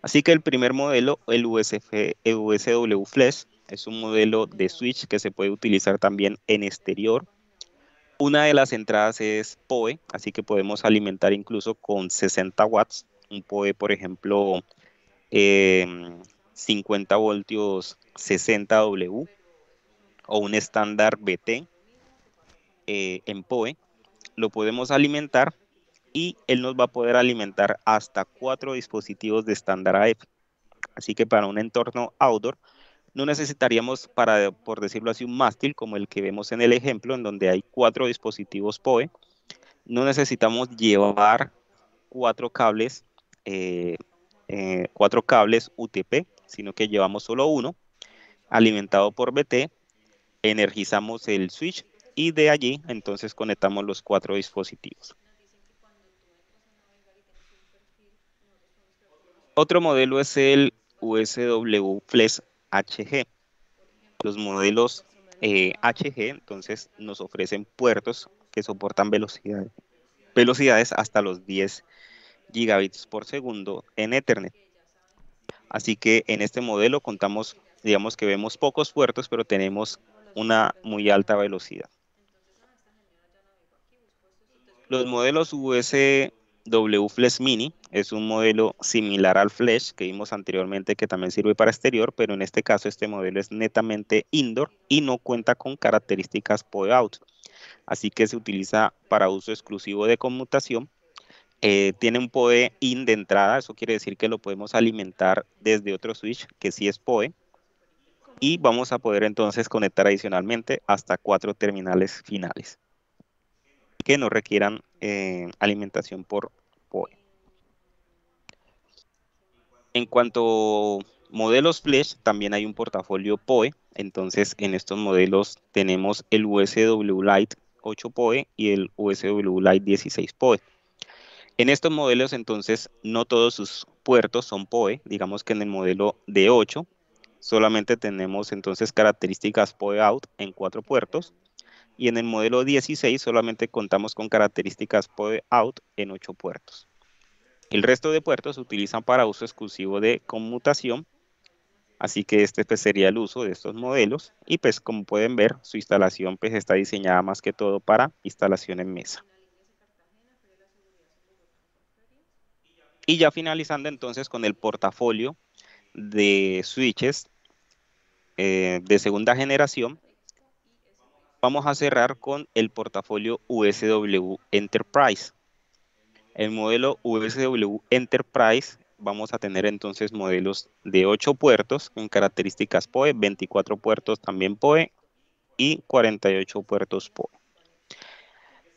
Así que el primer modelo, el USF, USW Flash, es un modelo de switch que se puede utilizar también en exterior. Una de las entradas es PoE, así que podemos alimentar incluso con 60 watts. Un PoE, por ejemplo, 50 eh, voltios 60W o un estándar BT eh, en POE, lo podemos alimentar y él nos va a poder alimentar hasta cuatro dispositivos de estándar AF. Así que para un entorno outdoor no necesitaríamos, para, por decirlo así, un mástil como el que vemos en el ejemplo, en donde hay cuatro dispositivos POE. No necesitamos llevar cuatro cables, eh, eh, cuatro cables UTP, sino que llevamos solo uno, alimentado por BT, energizamos el switch y de allí entonces conectamos los cuatro dispositivos. Otro modelo es el USW Flex HG. Los modelos HG eh, entonces nos ofrecen puertos que soportan velocidades, velocidades hasta los 10 gigabits por segundo en Ethernet. Así que en este modelo contamos, digamos que vemos pocos puertos, pero tenemos una muy alta velocidad. Los modelos USW Flash Mini es un modelo similar al Flash que vimos anteriormente que también sirve para exterior, pero en este caso este modelo es netamente indoor y no cuenta con características POE-OUT. Así que se utiliza para uso exclusivo de conmutación eh, tiene un POE IN de entrada, eso quiere decir que lo podemos alimentar desde otro switch que sí es POE, y vamos a poder entonces conectar adicionalmente hasta cuatro terminales finales que no requieran eh, alimentación por POE. En cuanto a modelos Flash, también hay un portafolio POE. Entonces, en estos modelos tenemos el USW Lite 8 POE y el USW Lite 16 POE. En estos modelos, entonces, no todos sus puertos son POE. Digamos que en el modelo de 8 solamente tenemos entonces características POE-OUT en cuatro puertos y en el modelo 16 solamente contamos con características POE-OUT en ocho puertos. El resto de puertos se utilizan para uso exclusivo de conmutación, así que este pues, sería el uso de estos modelos y pues como pueden ver su instalación pues está diseñada más que todo para instalación en mesa. Y ya finalizando entonces con el portafolio de switches eh, de segunda generación, vamos a cerrar con el portafolio USW Enterprise. El modelo USW Enterprise vamos a tener entonces modelos de 8 puertos con características POE, 24 puertos también POE y 48 puertos POE.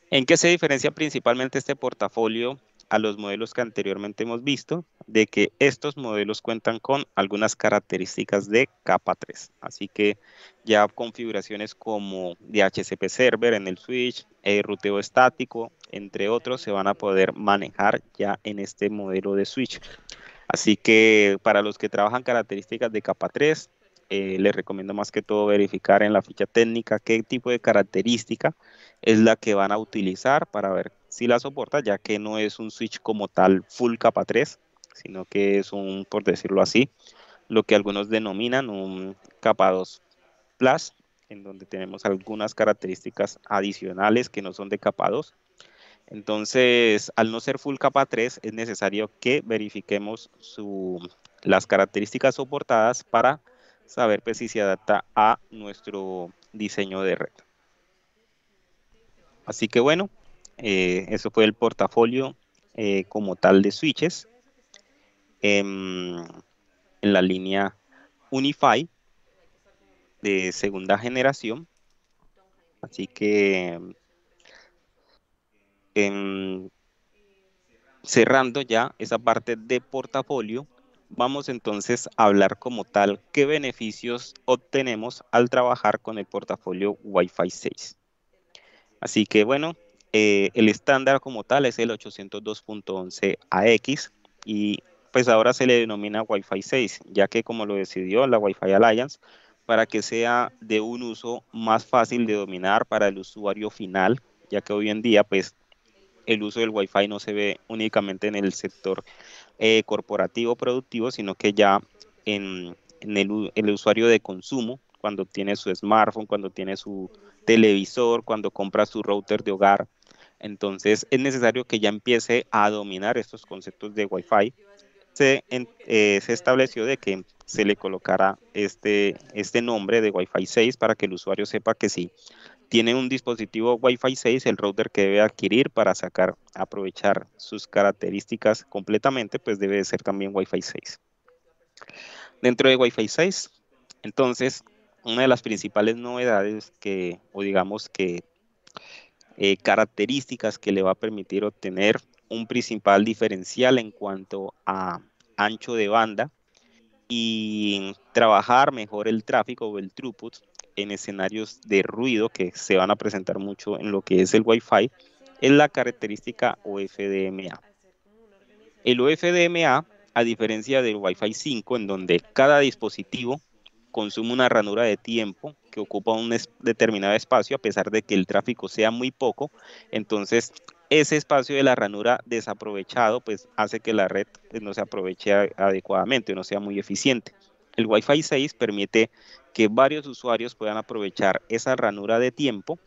¿En qué se diferencia principalmente este portafolio a los modelos que anteriormente hemos visto, de que estos modelos cuentan con algunas características de capa 3. Así que ya configuraciones como DHCP server en el switch, el eh, ruteo estático, entre otros, se van a poder manejar ya en este modelo de switch. Así que para los que trabajan características de capa 3, eh, les recomiendo más que todo verificar en la ficha técnica qué tipo de característica es la que van a utilizar para ver si la soporta, ya que no es un switch como tal full capa 3, sino que es un, por decirlo así, lo que algunos denominan un capa 2 Plus, en donde tenemos algunas características adicionales que no son de capa 2. Entonces, al no ser full capa 3, es necesario que verifiquemos su, las características soportadas para saber pues, si se adapta a nuestro diseño de red. Así que bueno, eh, eso fue el portafolio eh, como tal de switches. Em, en, la línea Unify de segunda generación. Así que em, cerrando ya esa parte de portafolio, vamos entonces a hablar como tal qué beneficios obtenemos al trabajar con el portafolio Wi-Fi 6. Así que bueno, eh, el estándar como tal es el 802.11ax y pues ahora se le denomina Wi-Fi 6, ya que como lo decidió la Wi-Fi Alliance, para que sea de un uso más fácil de dominar para el usuario final, ya que hoy en día pues el uso del Wi-Fi no se ve únicamente en el sector eh, corporativo productivo, sino que ya en, el usuario de consumo, cuando tiene su smartphone, cuando tiene su televisor, cuando compra su router de hogar, entonces es necesario que ya empiece a dominar estos conceptos de Wi-Fi. Se, eh, estableció de que se le colocará este, este nombre de Wi-Fi 6 para que el usuario sepa que si Tiene un dispositivo Wi-Fi 6, el router que debe adquirir para sacar, aprovechar sus características completamente, pues debe ser también Wi-Fi 6. Dentro de Wi-Fi 6, entonces, una de las principales novedades que, o digamos que eh, características que le va a permitir obtener un principal diferencial en cuanto a ancho de banda y trabajar mejor el tráfico o el throughput en escenarios de ruido que se van a presentar mucho en lo que es el Wi-Fi es la característica OFDMA. El OFDMA, a diferencia del Wi-Fi 5, en donde cada dispositivo consume una ranura de tiempo que ocupa un determinado espacio, a pesar de que el tráfico sea muy poco. Entonces, ese espacio de la ranura desaprovechado, pues hace que la red pues, no se aproveche adecuadamente, no sea muy eficiente. El Wi-Fi 6 permite que varios usuarios puedan aprovechar esa ranura de tiempo,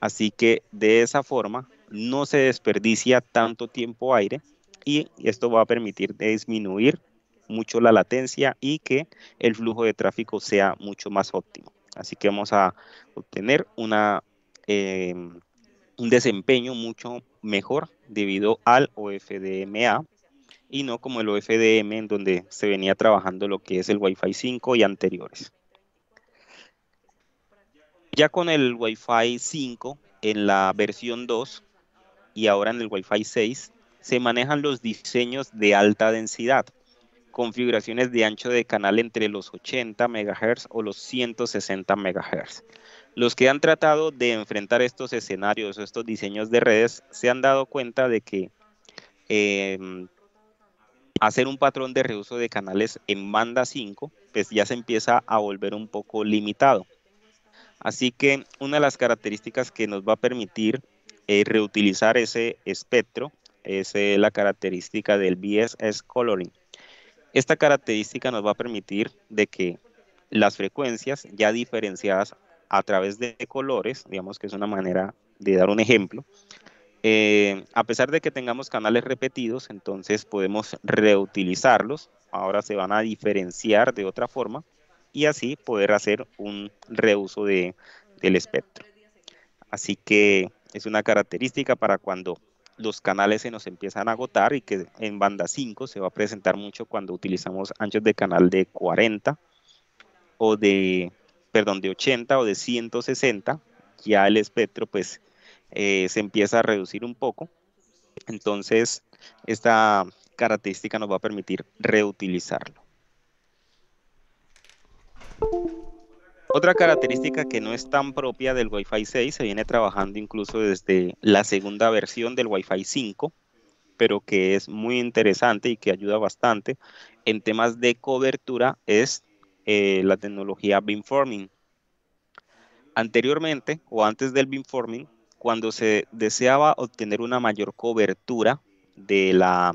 así que de esa forma no se desperdicia tanto tiempo aire y esto va a permitir disminuir mucho la latencia y que el flujo de tráfico sea mucho más óptimo. Así que vamos a obtener una, em, un desempeño mucho mejor debido al OFDMA y no como el OFDM en donde se venía trabajando lo que es el Wi-Fi 5 y anteriores. Ya con el Wi-Fi 5 en la versión 2 y ahora en el Wi-Fi 6 se manejan los diseños de alta densidad configuraciones de ancho de canal entre los 80 MHz o los 160 MHz. Los que han tratado de enfrentar estos escenarios, estos diseños de redes, se han dado cuenta de que em, hacer un patrón de reuso de canales en banda 5, pues ya se empieza a volver un poco limitado. Así que una de las características que nos va a permitir eh, reutilizar ese espectro es eh, la característica del BSS coloring. Esta característica nos va a permitir de que las frecuencias ya diferenciadas a través de colores, digamos que es una manera de dar un ejemplo, eh, a pesar de que tengamos canales repetidos, entonces podemos reutilizarlos, ahora se van a diferenciar de otra forma y así poder hacer un reuso del espectro. Así que es una característica para cuando los canales se nos empiezan a agotar y que en banda 5 se va a presentar mucho cuando utilizamos anchos de canal de 40 o de, perdón, de 80 o de 160, ya el espectro pues eh, se empieza a reducir un poco. Entonces, esta característica nos va a permitir reutilizarlo. Otra característica que no es tan propia del Wi-Fi 6, se viene trabajando incluso desde la segunda versión del Wi-Fi 5, pero que es muy interesante y que ayuda bastante en temas de cobertura, es eh, la tecnología beamforming. Anteriormente o antes del beamforming, cuando se deseaba obtener una mayor cobertura de la,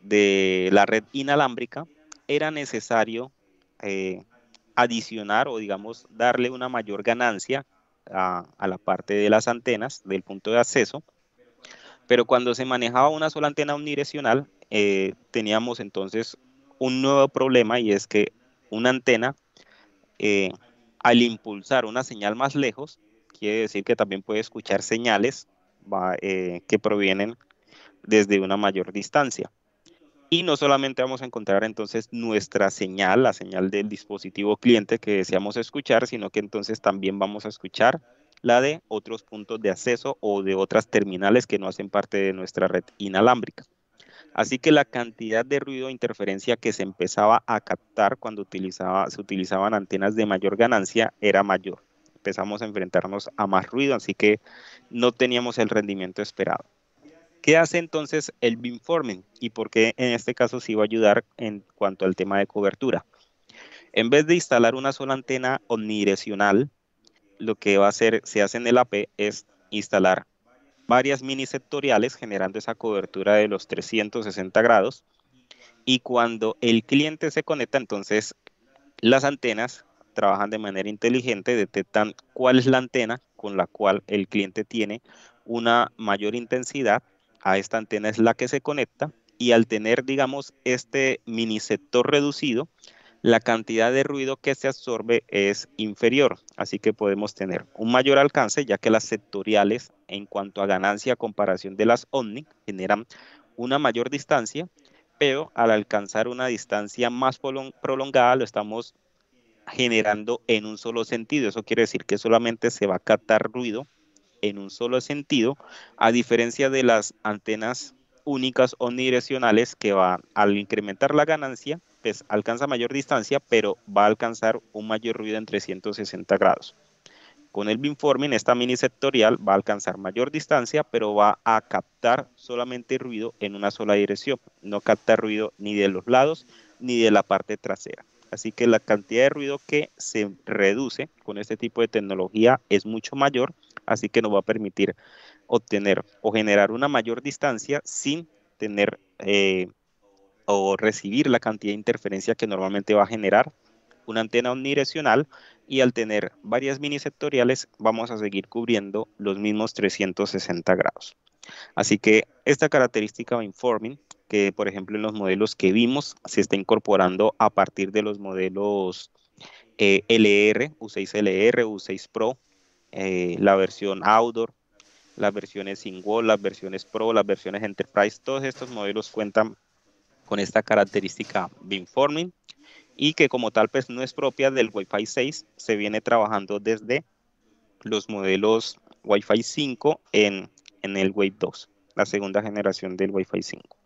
de la red inalámbrica, era necesario eh, adicionar o digamos darle una mayor ganancia a, la parte de las antenas del punto de acceso. Pero cuando se manejaba una sola antena unidireccional eh, teníamos entonces un nuevo problema y es que una antena, eh, al impulsar una señal más lejos, quiere decir que también puede escuchar señales eh, que provienen desde una mayor distancia y no solamente vamos a encontrar entonces nuestra señal, la señal del dispositivo cliente que deseamos escuchar, sino que entonces también vamos a escuchar la de otros puntos de acceso o de otras terminales que no hacen parte de nuestra red inalámbrica. Así que la cantidad de ruido e interferencia que se empezaba a captar cuando se utilizaban antenas de mayor ganancia era mayor. Empezamos a enfrentarnos a más ruido, así que no teníamos el rendimiento esperado. ¿Qué hace entonces el beamforming y por qué en este caso sí va a ayudar en cuanto al tema de cobertura? En vez de instalar una sola antena omnidireccional, lo que va a hacer, se hace en el AP es instalar varias mini sectoriales generando esa cobertura de los 360 grados y cuando el cliente se conecta entonces las antenas trabajan de manera inteligente, detectan cuál es la antena con la cual el cliente tiene una mayor intensidad a esta antena es la que se conecta y al tener, digamos, este mini sector reducido, la cantidad de ruido que se absorbe es inferior, así que podemos tener un mayor alcance, ya que las sectoriales en cuanto a ganancia a comparación de las Omni generan una mayor distancia, pero al alcanzar una distancia más prolongada lo estamos generando en un solo sentido. Eso quiere decir que solamente se va a captar ruido en un solo sentido, a diferencia de las antenas únicas omnidireccionales que va al incrementar la ganancia, pues alcanza mayor distancia, pero va a alcanzar un mayor ruido en 360 grados. Con el beamforming, esta mini sectorial va a alcanzar mayor distancia, pero va a captar solamente ruido en una sola dirección. No capta ruido ni de los lados ni de la parte trasera. Así que la cantidad de ruido que se reduce con este tipo de tecnología es mucho mayor así que nos va a permitir obtener o generar una mayor distancia sin tener eh, o recibir la cantidad de interferencia que normalmente va a generar una antena omnidireccional y al tener varias mini sectoriales vamos a seguir cubriendo los mismos 360 grados. Así que esta característica informing que por ejemplo en los modelos que vimos se está incorporando a partir de los modelos LR, U6LR, U6 Pro, eh, la versión outdoor, las versiones single, wall, las versiones pro, las versiones enterprise, todos estos modelos cuentan con esta característica beamforming y que como tal pues no es propia del Wi-Fi 6, se viene trabajando desde los modelos Wi-Fi 5 en, en el Wave 2, la segunda generación del Wi-Fi 5.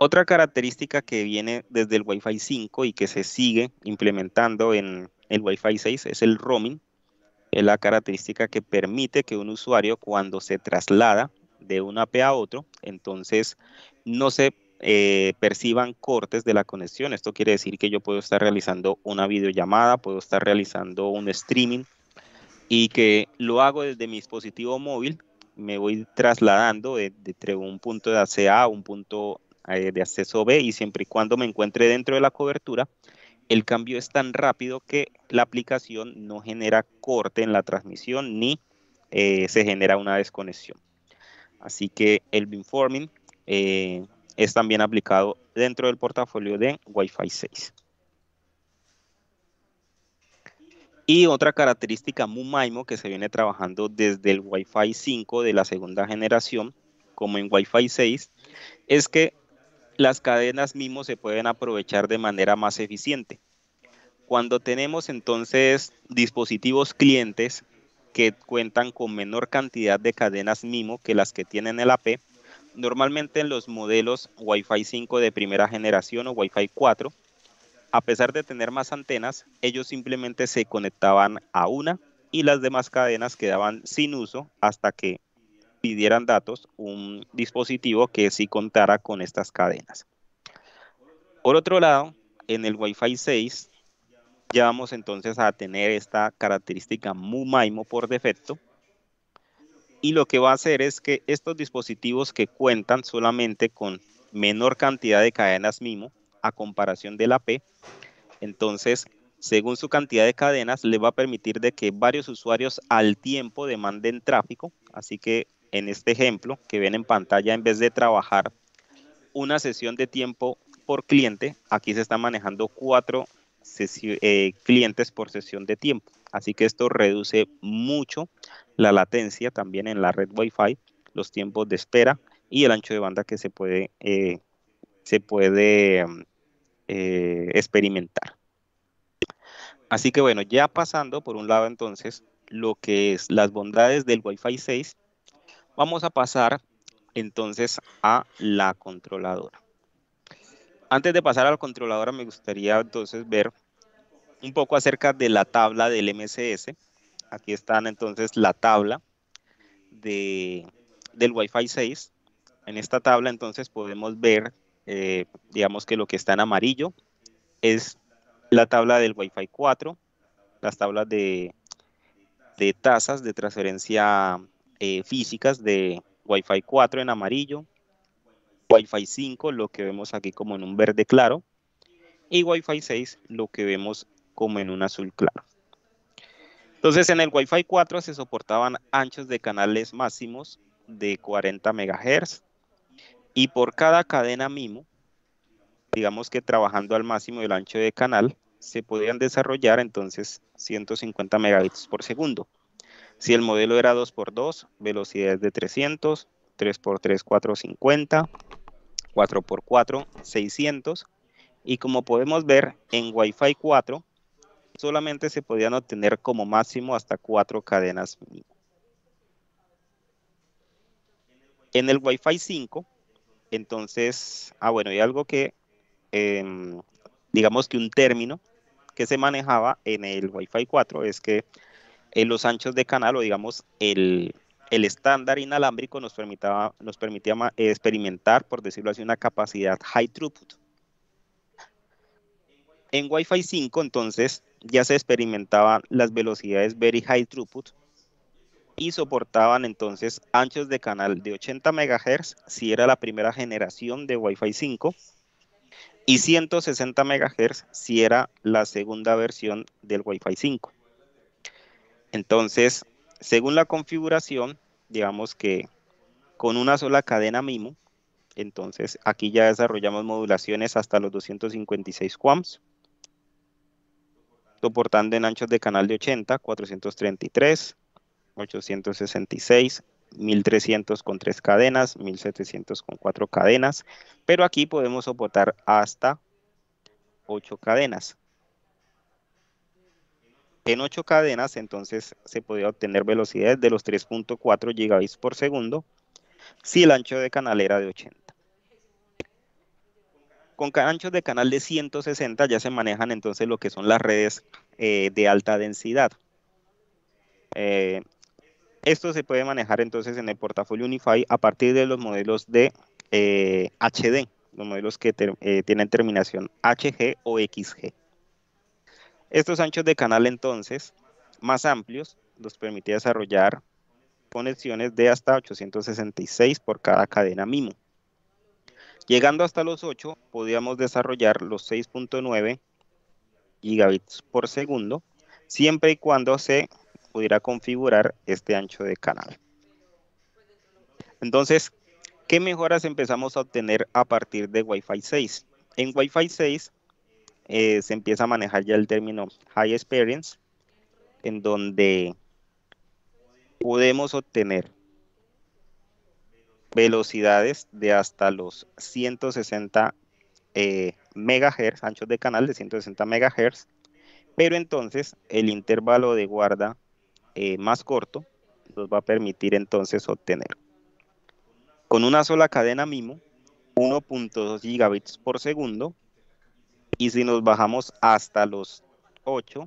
Otra característica que viene desde el Wi-Fi 5 y que se sigue implementando en, el Wi-Fi 6 es el roaming, es la característica que permite que un usuario cuando se traslada de un AP a otro, entonces no se eh, perciban cortes de la conexión. Esto quiere decir que yo puedo estar realizando una videollamada, puedo estar realizando un streaming y que lo hago desde mi dispositivo móvil, me voy trasladando entre un punto de acceso a un punto eh, de acceso B y siempre y cuando me encuentre dentro de la cobertura, el cambio es tan rápido que la aplicación no genera corte en la transmisión ni eh, se genera una desconexión. Así que el beamforming eh, es también aplicado dentro del portafolio de Wi-Fi 6. Y otra característica muy MUMAIMO que se viene trabajando desde el Wi-Fi 5 de la segunda generación, como en Wi-Fi 6, es que las cadenas MIMO se pueden aprovechar de manera más eficiente. Cuando tenemos entonces dispositivos clientes que cuentan con menor cantidad de cadenas MIMO que las que tienen el AP, normalmente en los modelos Wi-Fi 5 de primera generación o Wi-Fi 4, a pesar de tener más antenas, ellos simplemente se conectaban a una y las demás cadenas quedaban sin uso hasta que pidieran datos un dispositivo que sí contara con estas cadenas. Por otro lado, en el Wi-Fi 6 ya vamos entonces a tener esta característica MU-MIMO por defecto. Y lo que va a hacer es que estos dispositivos que cuentan solamente con menor cantidad de cadenas MIMO a comparación de la P, entonces, según su cantidad de cadenas, le va a permitir de que varios usuarios al tiempo demanden tráfico. Así que en este ejemplo que ven en pantalla, en vez de trabajar una sesión de tiempo por cliente, aquí se está manejando cuatro eh, clientes por sesión de tiempo. Así que esto reduce mucho la latencia también en la red Wi-Fi, los tiempos de espera y el ancho de banda que se puede, eh, se puede eh, experimentar. Así que bueno, ya pasando por un lado entonces lo que es las bondades del Wi-Fi 6, Vamos a pasar entonces a la controladora. Antes de pasar a la controladora, me gustaría entonces ver un poco acerca de la tabla del MCS. Aquí están entonces la tabla del Wi-Fi 6. En esta tabla entonces podemos ver, eh, digamos que lo que está en amarillo es la tabla del Wi-Fi 4, las tablas de, de tasas de transferencia eh, físicas de Wi-Fi 4 en amarillo, Wi-Fi 5 lo que vemos aquí como en un verde claro y Wi-Fi 6 lo que vemos como en un azul claro. Entonces en el Wi-Fi 4 se soportaban anchos de canales máximos de 40 MHz y por cada cadena MIMO, digamos que trabajando al máximo del ancho de canal, se podían desarrollar entonces 150 megabits por segundo. Si el modelo era 2x2, velocidades de 300, 3x3, 450, 4x4, 600. Y como podemos ver, en Wi-Fi 4 solamente se podían obtener como máximo hasta 4 cadenas. En el Wi-Fi 5, entonces, ah bueno, hay algo que, em, digamos que un término que se manejaba en el Wi-Fi 4 es que los anchos de canal o digamos el, el estándar inalámbrico nos, permitaba, nos permitía eh, experimentar, por decirlo así, una capacidad high throughput. En Wi-Fi 5 entonces ya se experimentaban las velocidades very high throughput y soportaban entonces anchos de canal de 80 MHz si era la primera generación de Wi-Fi 5 y 160 MHz si era la segunda versión del Wi-Fi 5. Entonces, según la configuración, digamos que con una sola cadena MIMO, entonces aquí ya desarrollamos modulaciones hasta los 256 QAMs, soportando en anchos de canal de 80, 433, 866, 1300 con 3 cadenas, 1700 con 4 cadenas, pero aquí podemos soportar hasta 8 cadenas en ocho cadenas, entonces se podía obtener velocidades de los 3.4 gigabits por segundo si el ancho de canal era de 80. Con anchos de canal de 160 ya se manejan entonces lo que son las redes eh, de alta densidad. Eh, esto se puede manejar entonces en el portafolio Unify a partir de los modelos de HD, eh, los modelos que tienen terminación HG o XG. Estos anchos de canal entonces, más amplios, nos permitía desarrollar conexiones de hasta 866 por cada cadena MIMO. Llegando hasta los 8, podíamos desarrollar los 6.9 gigabits por segundo, siempre y cuando se pudiera configurar este ancho de canal. Entonces, ¿qué mejoras empezamos a obtener a partir de Wi-Fi 6? En Wi-Fi 6 eh, se empieza a manejar ya el término high experience, en donde podemos obtener velocidades de hasta los 160 eh, megahertz, anchos de canal de 160 megahertz, pero entonces el intervalo de guarda eh, más corto nos va a permitir entonces obtener con una sola cadena MIMO 1.2 gigabits por segundo y si nos bajamos hasta los 8,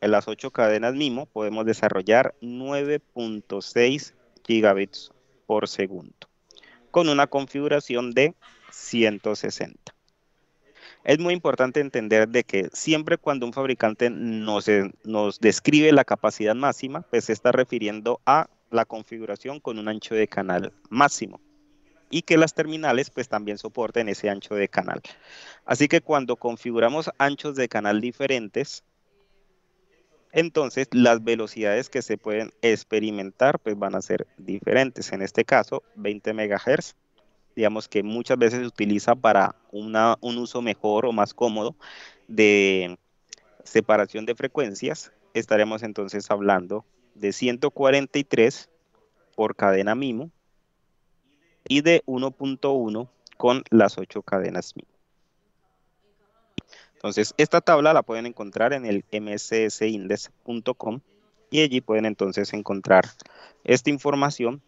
en las 8 cadenas mismo podemos desarrollar 9.6 gigabits por segundo, con una configuración de 160. Es muy importante entender de que siempre cuando un fabricante nos, eh, nos describe la capacidad máxima, pues se está refiriendo a la configuración con un ancho de canal máximo y que las terminales pues también soporten ese ancho de canal. Así que cuando configuramos anchos de canal diferentes, entonces las velocidades que se pueden experimentar pues van a ser diferentes. En este caso, 20 MHz, digamos que muchas veces se utiliza para un uso mejor o más cómodo de separación de frecuencias. Estaremos entonces hablando de 143 por cadena MIMO y de 1.1 con las 8 cadenas MIM. Entonces, esta tabla la pueden encontrar en el mssindex.com y allí pueden entonces encontrar esta información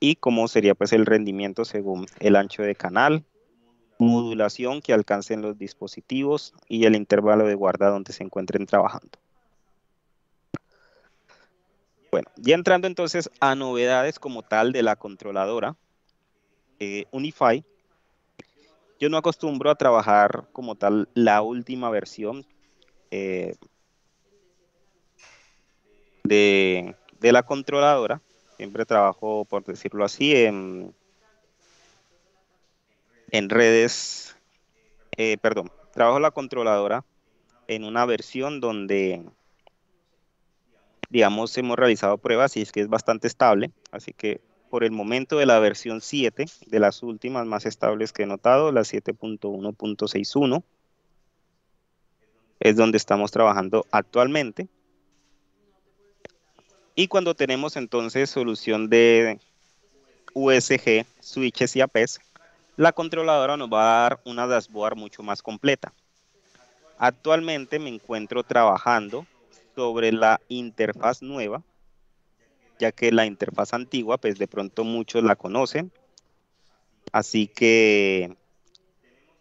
y cómo sería pues el rendimiento según el ancho de canal, modulación que alcancen los dispositivos y el intervalo de guarda donde se encuentren trabajando. Bueno, ya entrando entonces a novedades como tal de la controladora, Unify, yo no acostumbro a trabajar como tal la última versión eh, de, la controladora. Siempre trabajo, por decirlo así, en, en redes, eh, perdón, trabajo la controladora en una versión donde, digamos, hemos realizado pruebas y es que es bastante estable, así que por el momento de la versión 7, de las últimas más estables que he notado, la 7.1.61, es donde estamos trabajando actualmente. Y cuando tenemos entonces solución de USG, switches y APs, la controladora nos va a dar una dashboard mucho más completa. Actualmente me encuentro trabajando sobre la interfaz nueva ya que la interfaz antigua, pues de pronto muchos la conocen. Así que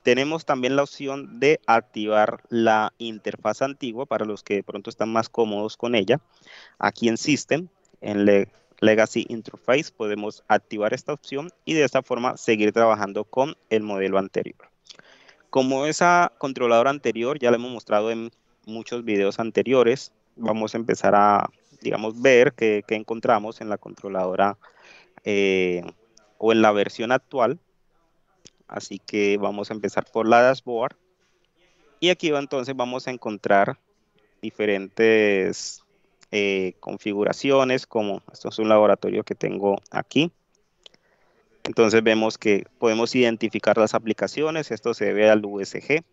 tenemos también la opción de activar la interfaz antigua para los que de pronto están más cómodos con ella. Aquí en System, en Legacy Interface, podemos activar esta opción y de esta forma seguir trabajando con el modelo anterior. Como esa controladora anterior, ya la hemos mostrado en muchos videos anteriores, vamos a empezar a digamos, ver qué, encontramos en la controladora eh, o en la versión actual. Así que vamos a empezar por la dashboard. Y aquí entonces vamos a encontrar diferentes eh, configuraciones, como esto es un laboratorio que tengo aquí. Entonces vemos que podemos identificar las aplicaciones, esto se debe al USG.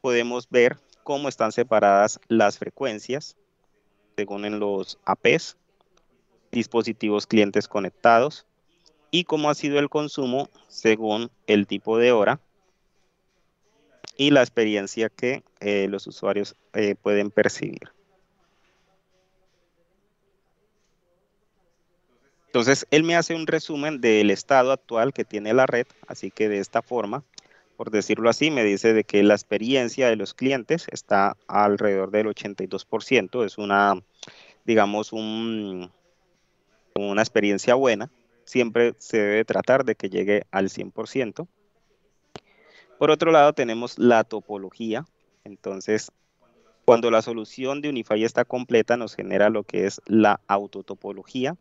Podemos ver cómo están separadas las frecuencias, según en los APs, dispositivos clientes conectados, y cómo ha sido el consumo según el tipo de hora y la experiencia que eh, los usuarios eh, pueden percibir. Entonces, él me hace un resumen del estado actual que tiene la red, así que de esta forma por decirlo así, me dice de que la experiencia de los clientes está alrededor del 82%, es una, digamos, un, una experiencia buena, siempre se debe tratar de que llegue al 100%. Por otro lado, tenemos la topología, entonces, cuando la solución de Unify está completa, nos genera lo que es la autotopología,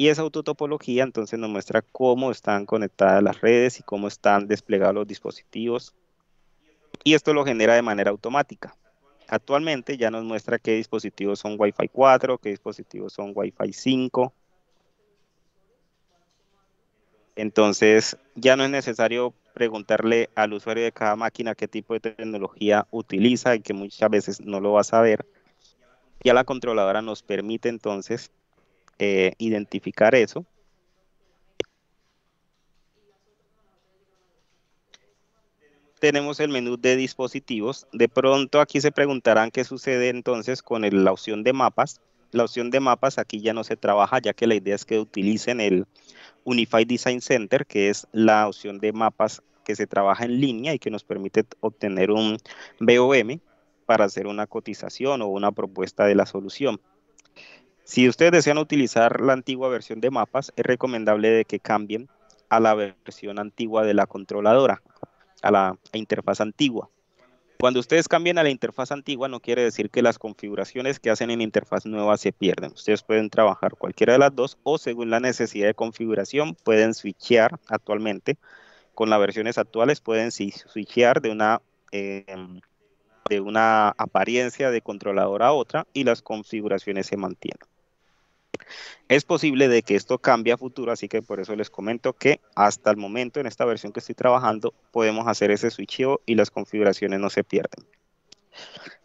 y esa autotopología entonces nos muestra cómo están conectadas las redes y cómo están desplegados los dispositivos. Y esto lo genera de manera automática. Actualmente ya nos muestra qué dispositivos son Wi-Fi 4, qué dispositivos son Wi-Fi 5. Entonces ya no es necesario preguntarle al usuario de cada máquina qué tipo de tecnología utiliza y que muchas veces no lo va a saber. Ya la controladora nos permite entonces eh, identificar eso. Tenemos el menú de dispositivos. De pronto aquí se preguntarán qué sucede entonces con la opción de mapas. La opción de mapas aquí ya no se trabaja, ya que la idea es que utilicen el Unified Design Center, que es la opción de mapas que se trabaja en línea y que nos permite obtener un BOM para hacer una cotización o una propuesta de la solución. Si ustedes desean utilizar la antigua versión de mapas, es recomendable de que cambien a la versión antigua de la controladora, a la interfaz antigua. Cuando ustedes cambien a la interfaz antigua, no quiere decir que las configuraciones que hacen en interfaz nueva se pierden. Ustedes pueden trabajar cualquiera de las dos o según la necesidad de configuración pueden switchear actualmente. Con las versiones actuales pueden switchear de una, em, de una apariencia de controladora a otra y las configuraciones se mantienen. Es posible de que esto cambie a futuro, así que por eso les comento que hasta el momento en esta versión que estoy trabajando podemos hacer ese switch y las configuraciones no se pierden.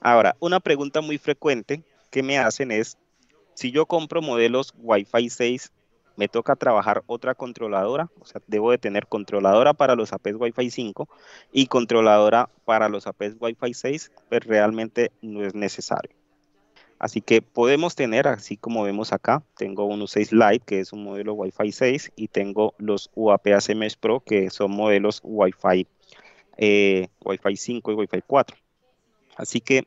Ahora, una pregunta muy frecuente que me hacen es, si yo compro modelos Wi-Fi 6, ¿me toca trabajar otra controladora? O sea, debo de tener controladora para los APs Wi-Fi 5 y controladora para los APs Wi-Fi 6, pero pues realmente no es necesario. Así que podemos tener, así como vemos acá, tengo uno 6 Lite, que es un modelo Wi-Fi 6, y tengo los UAPAC Mesh Pro, que son modelos Wi-Fi, eh, Wi-Fi 5 y Wi-Fi 4. Así que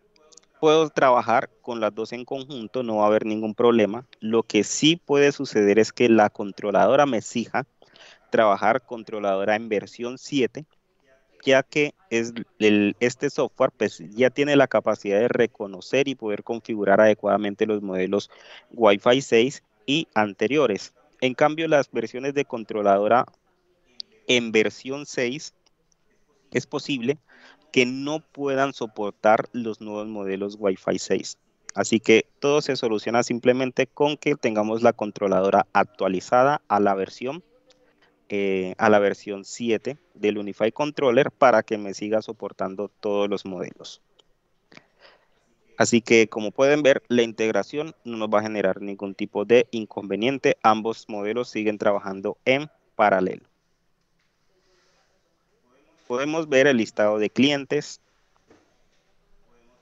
puedo trabajar con las dos en conjunto, no va a haber ningún problema. Lo que sí puede suceder es que la controladora me exija trabajar controladora en versión 7 ya que es este software pues, ya tiene la capacidad de reconocer y poder configurar adecuadamente los modelos Wi-Fi 6 y anteriores. En cambio, las versiones de controladora en versión 6 es posible que no puedan soportar los nuevos modelos Wi-Fi 6. Así que todo se soluciona simplemente con que tengamos la controladora actualizada a la versión eh, a la versión 7 del Unify Controller para que me siga soportando todos los modelos. Así que como pueden ver, la integración no nos va a generar ningún tipo de inconveniente. Ambos modelos siguen trabajando en paralelo. Podemos ver el listado de clientes.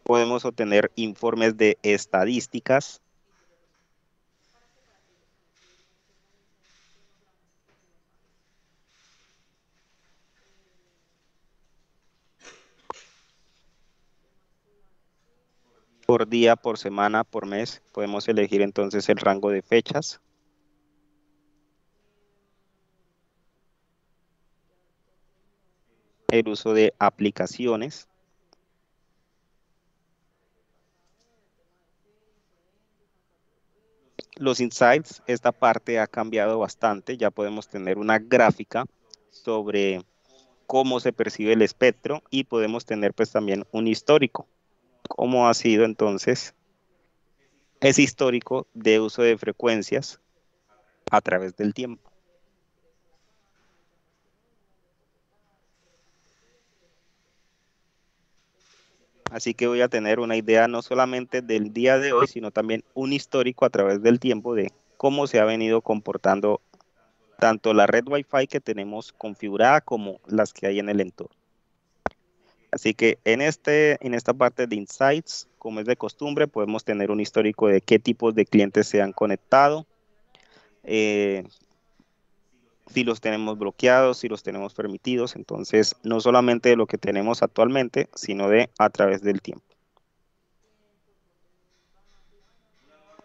Podemos obtener informes de estadísticas. por día, por semana, por mes. Podemos elegir entonces el rango de fechas. El uso de aplicaciones. Los insights, esta parte ha cambiado bastante. Ya podemos tener una gráfica sobre cómo se percibe el espectro y podemos tener pues también un histórico cómo ha sido entonces ese histórico de uso de frecuencias a través del tiempo. Así que voy a tener una idea no solamente del día de hoy, sino también un histórico a través del tiempo de cómo se ha venido comportando tanto la red Wi-Fi que tenemos configurada como las que hay en el entorno. Así que en, este, en esta parte de insights, como es de costumbre, podemos tener un histórico de qué tipos de clientes se han conectado, eh, si los tenemos bloqueados, si los tenemos permitidos. Entonces, no solamente de lo que tenemos actualmente, sino de a través del tiempo.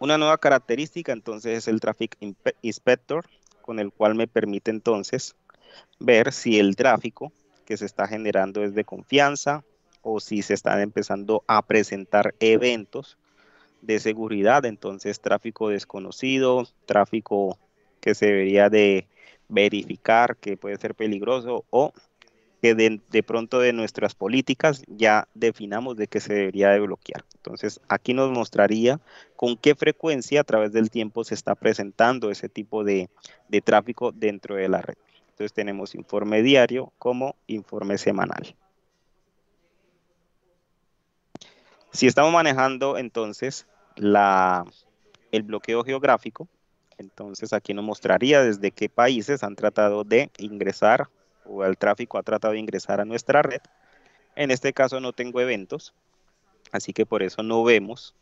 Una nueva característica entonces es el Traffic Inspector, con el cual me permite entonces ver si el tráfico se está generando es de confianza o si se están empezando a presentar eventos de seguridad, entonces tráfico desconocido, tráfico que se debería de verificar que puede ser peligroso o que de, pronto de nuestras políticas ya definamos de que se debería de bloquear. Entonces, aquí nos mostraría con qué frecuencia a través del tiempo se está presentando ese tipo de tráfico dentro de la red. Entonces tenemos informe diario como informe semanal. Si estamos manejando entonces el bloqueo geográfico, entonces aquí nos mostraría desde qué países han tratado de ingresar o el tráfico ha tratado de ingresar a nuestra red. En este caso no tengo eventos, así que por eso no vemos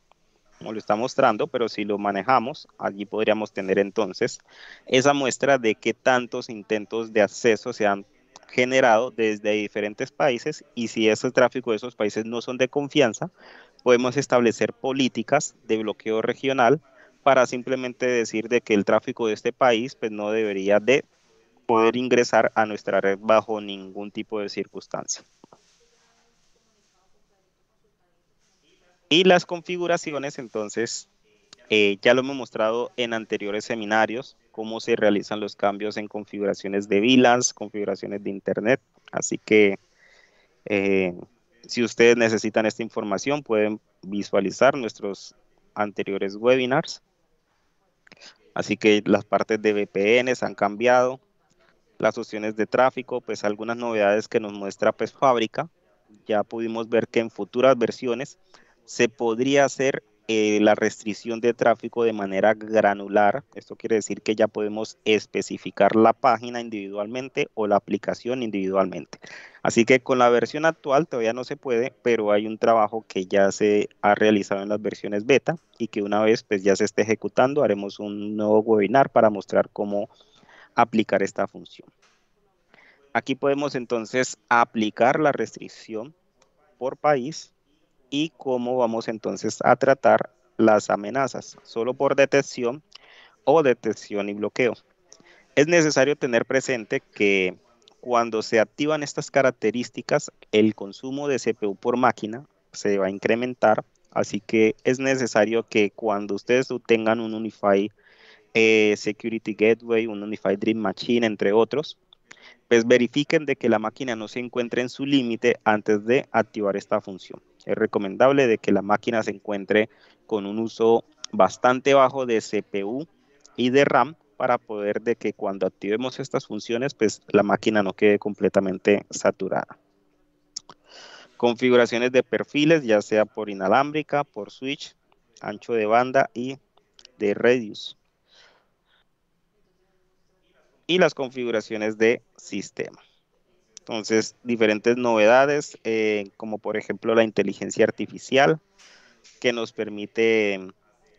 como lo está mostrando, pero si lo manejamos, allí podríamos tener entonces esa muestra de que tantos intentos de acceso se han generado desde diferentes países y si ese tráfico de esos países no son de confianza, podemos establecer políticas de bloqueo regional para simplemente decir de que el tráfico de este país pues no debería de poder ingresar a nuestra red bajo ningún tipo de circunstancia. Y las configuraciones, entonces, eh, ya lo hemos mostrado en anteriores seminarios, cómo se realizan los cambios en configuraciones de VLANs, configuraciones de Internet. Así que eh, si ustedes necesitan esta información, pueden visualizar nuestros anteriores webinars. Así que las partes de VPNs han cambiado, las opciones de tráfico, pues algunas novedades que nos muestra pues, Fábrica. Ya pudimos ver que en futuras versiones se podría hacer eh, la restricción de tráfico de manera granular. Esto quiere decir que ya podemos especificar la página individualmente o la aplicación individualmente. Así que con la versión actual todavía no se puede, pero hay un trabajo que ya se ha realizado en las versiones beta y que una vez pues, ya se esté ejecutando, haremos un nuevo webinar para mostrar cómo aplicar esta función. Aquí podemos entonces aplicar la restricción por país y cómo vamos entonces a tratar las amenazas, solo por detección o detección y bloqueo. Es necesario tener presente que cuando se activan estas características, el consumo de CPU por máquina se va a incrementar, así que es necesario que cuando ustedes tengan un Unify eh, Security Gateway, un unified Dream Machine, entre otros, pues verifiquen de que la máquina no se encuentre en su límite antes de activar esta función. Es recomendable de que la máquina se encuentre con un uso bastante bajo de CPU y de RAM para poder de que cuando activemos estas funciones, pues la máquina no quede completamente saturada. Configuraciones de perfiles, ya sea por inalámbrica, por switch, ancho de banda y de radius. Y las configuraciones de sistema. Entonces, diferentes novedades, eh, como por ejemplo la inteligencia artificial, que nos permite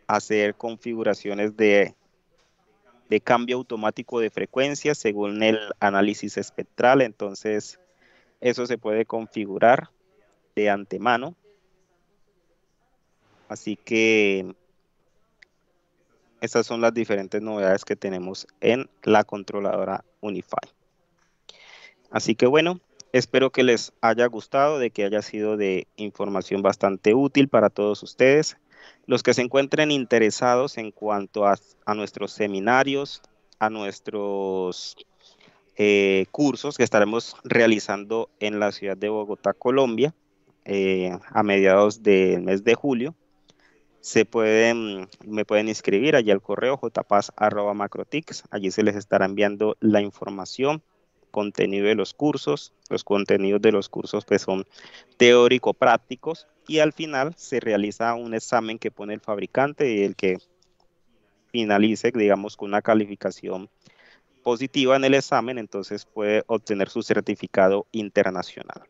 hacer configuraciones de, cambio automático de frecuencia según el análisis espectral. Entonces, eso se puede configurar de antemano. Así que esas son las diferentes novedades que tenemos en la controladora Unify. Así que bueno, espero que les haya gustado, de que haya sido de información bastante útil para todos ustedes. Los que se encuentren interesados en cuanto a, nuestros seminarios, a nuestros eh, cursos que estaremos realizando en la ciudad de Bogotá, Colombia, eh, a mediados del mes de julio, se pueden, me pueden inscribir allí al correo jpaz.macrotics. Allí se les estará enviando la información contenido de los cursos. Los contenidos de los cursos que pues, son teórico-prácticos y al final se realiza un examen que pone el fabricante y el que finalice, digamos, con una calificación positiva en el examen, entonces puede obtener su certificado internacional.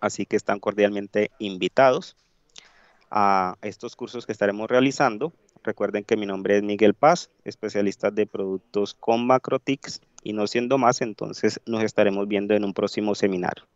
Así que están cordialmente invitados a estos cursos que estaremos realizando. Recuerden que mi nombre es Miguel Paz, especialista de productos con MacroTICS y no siendo más, entonces nos estaremos viendo en un próximo seminario.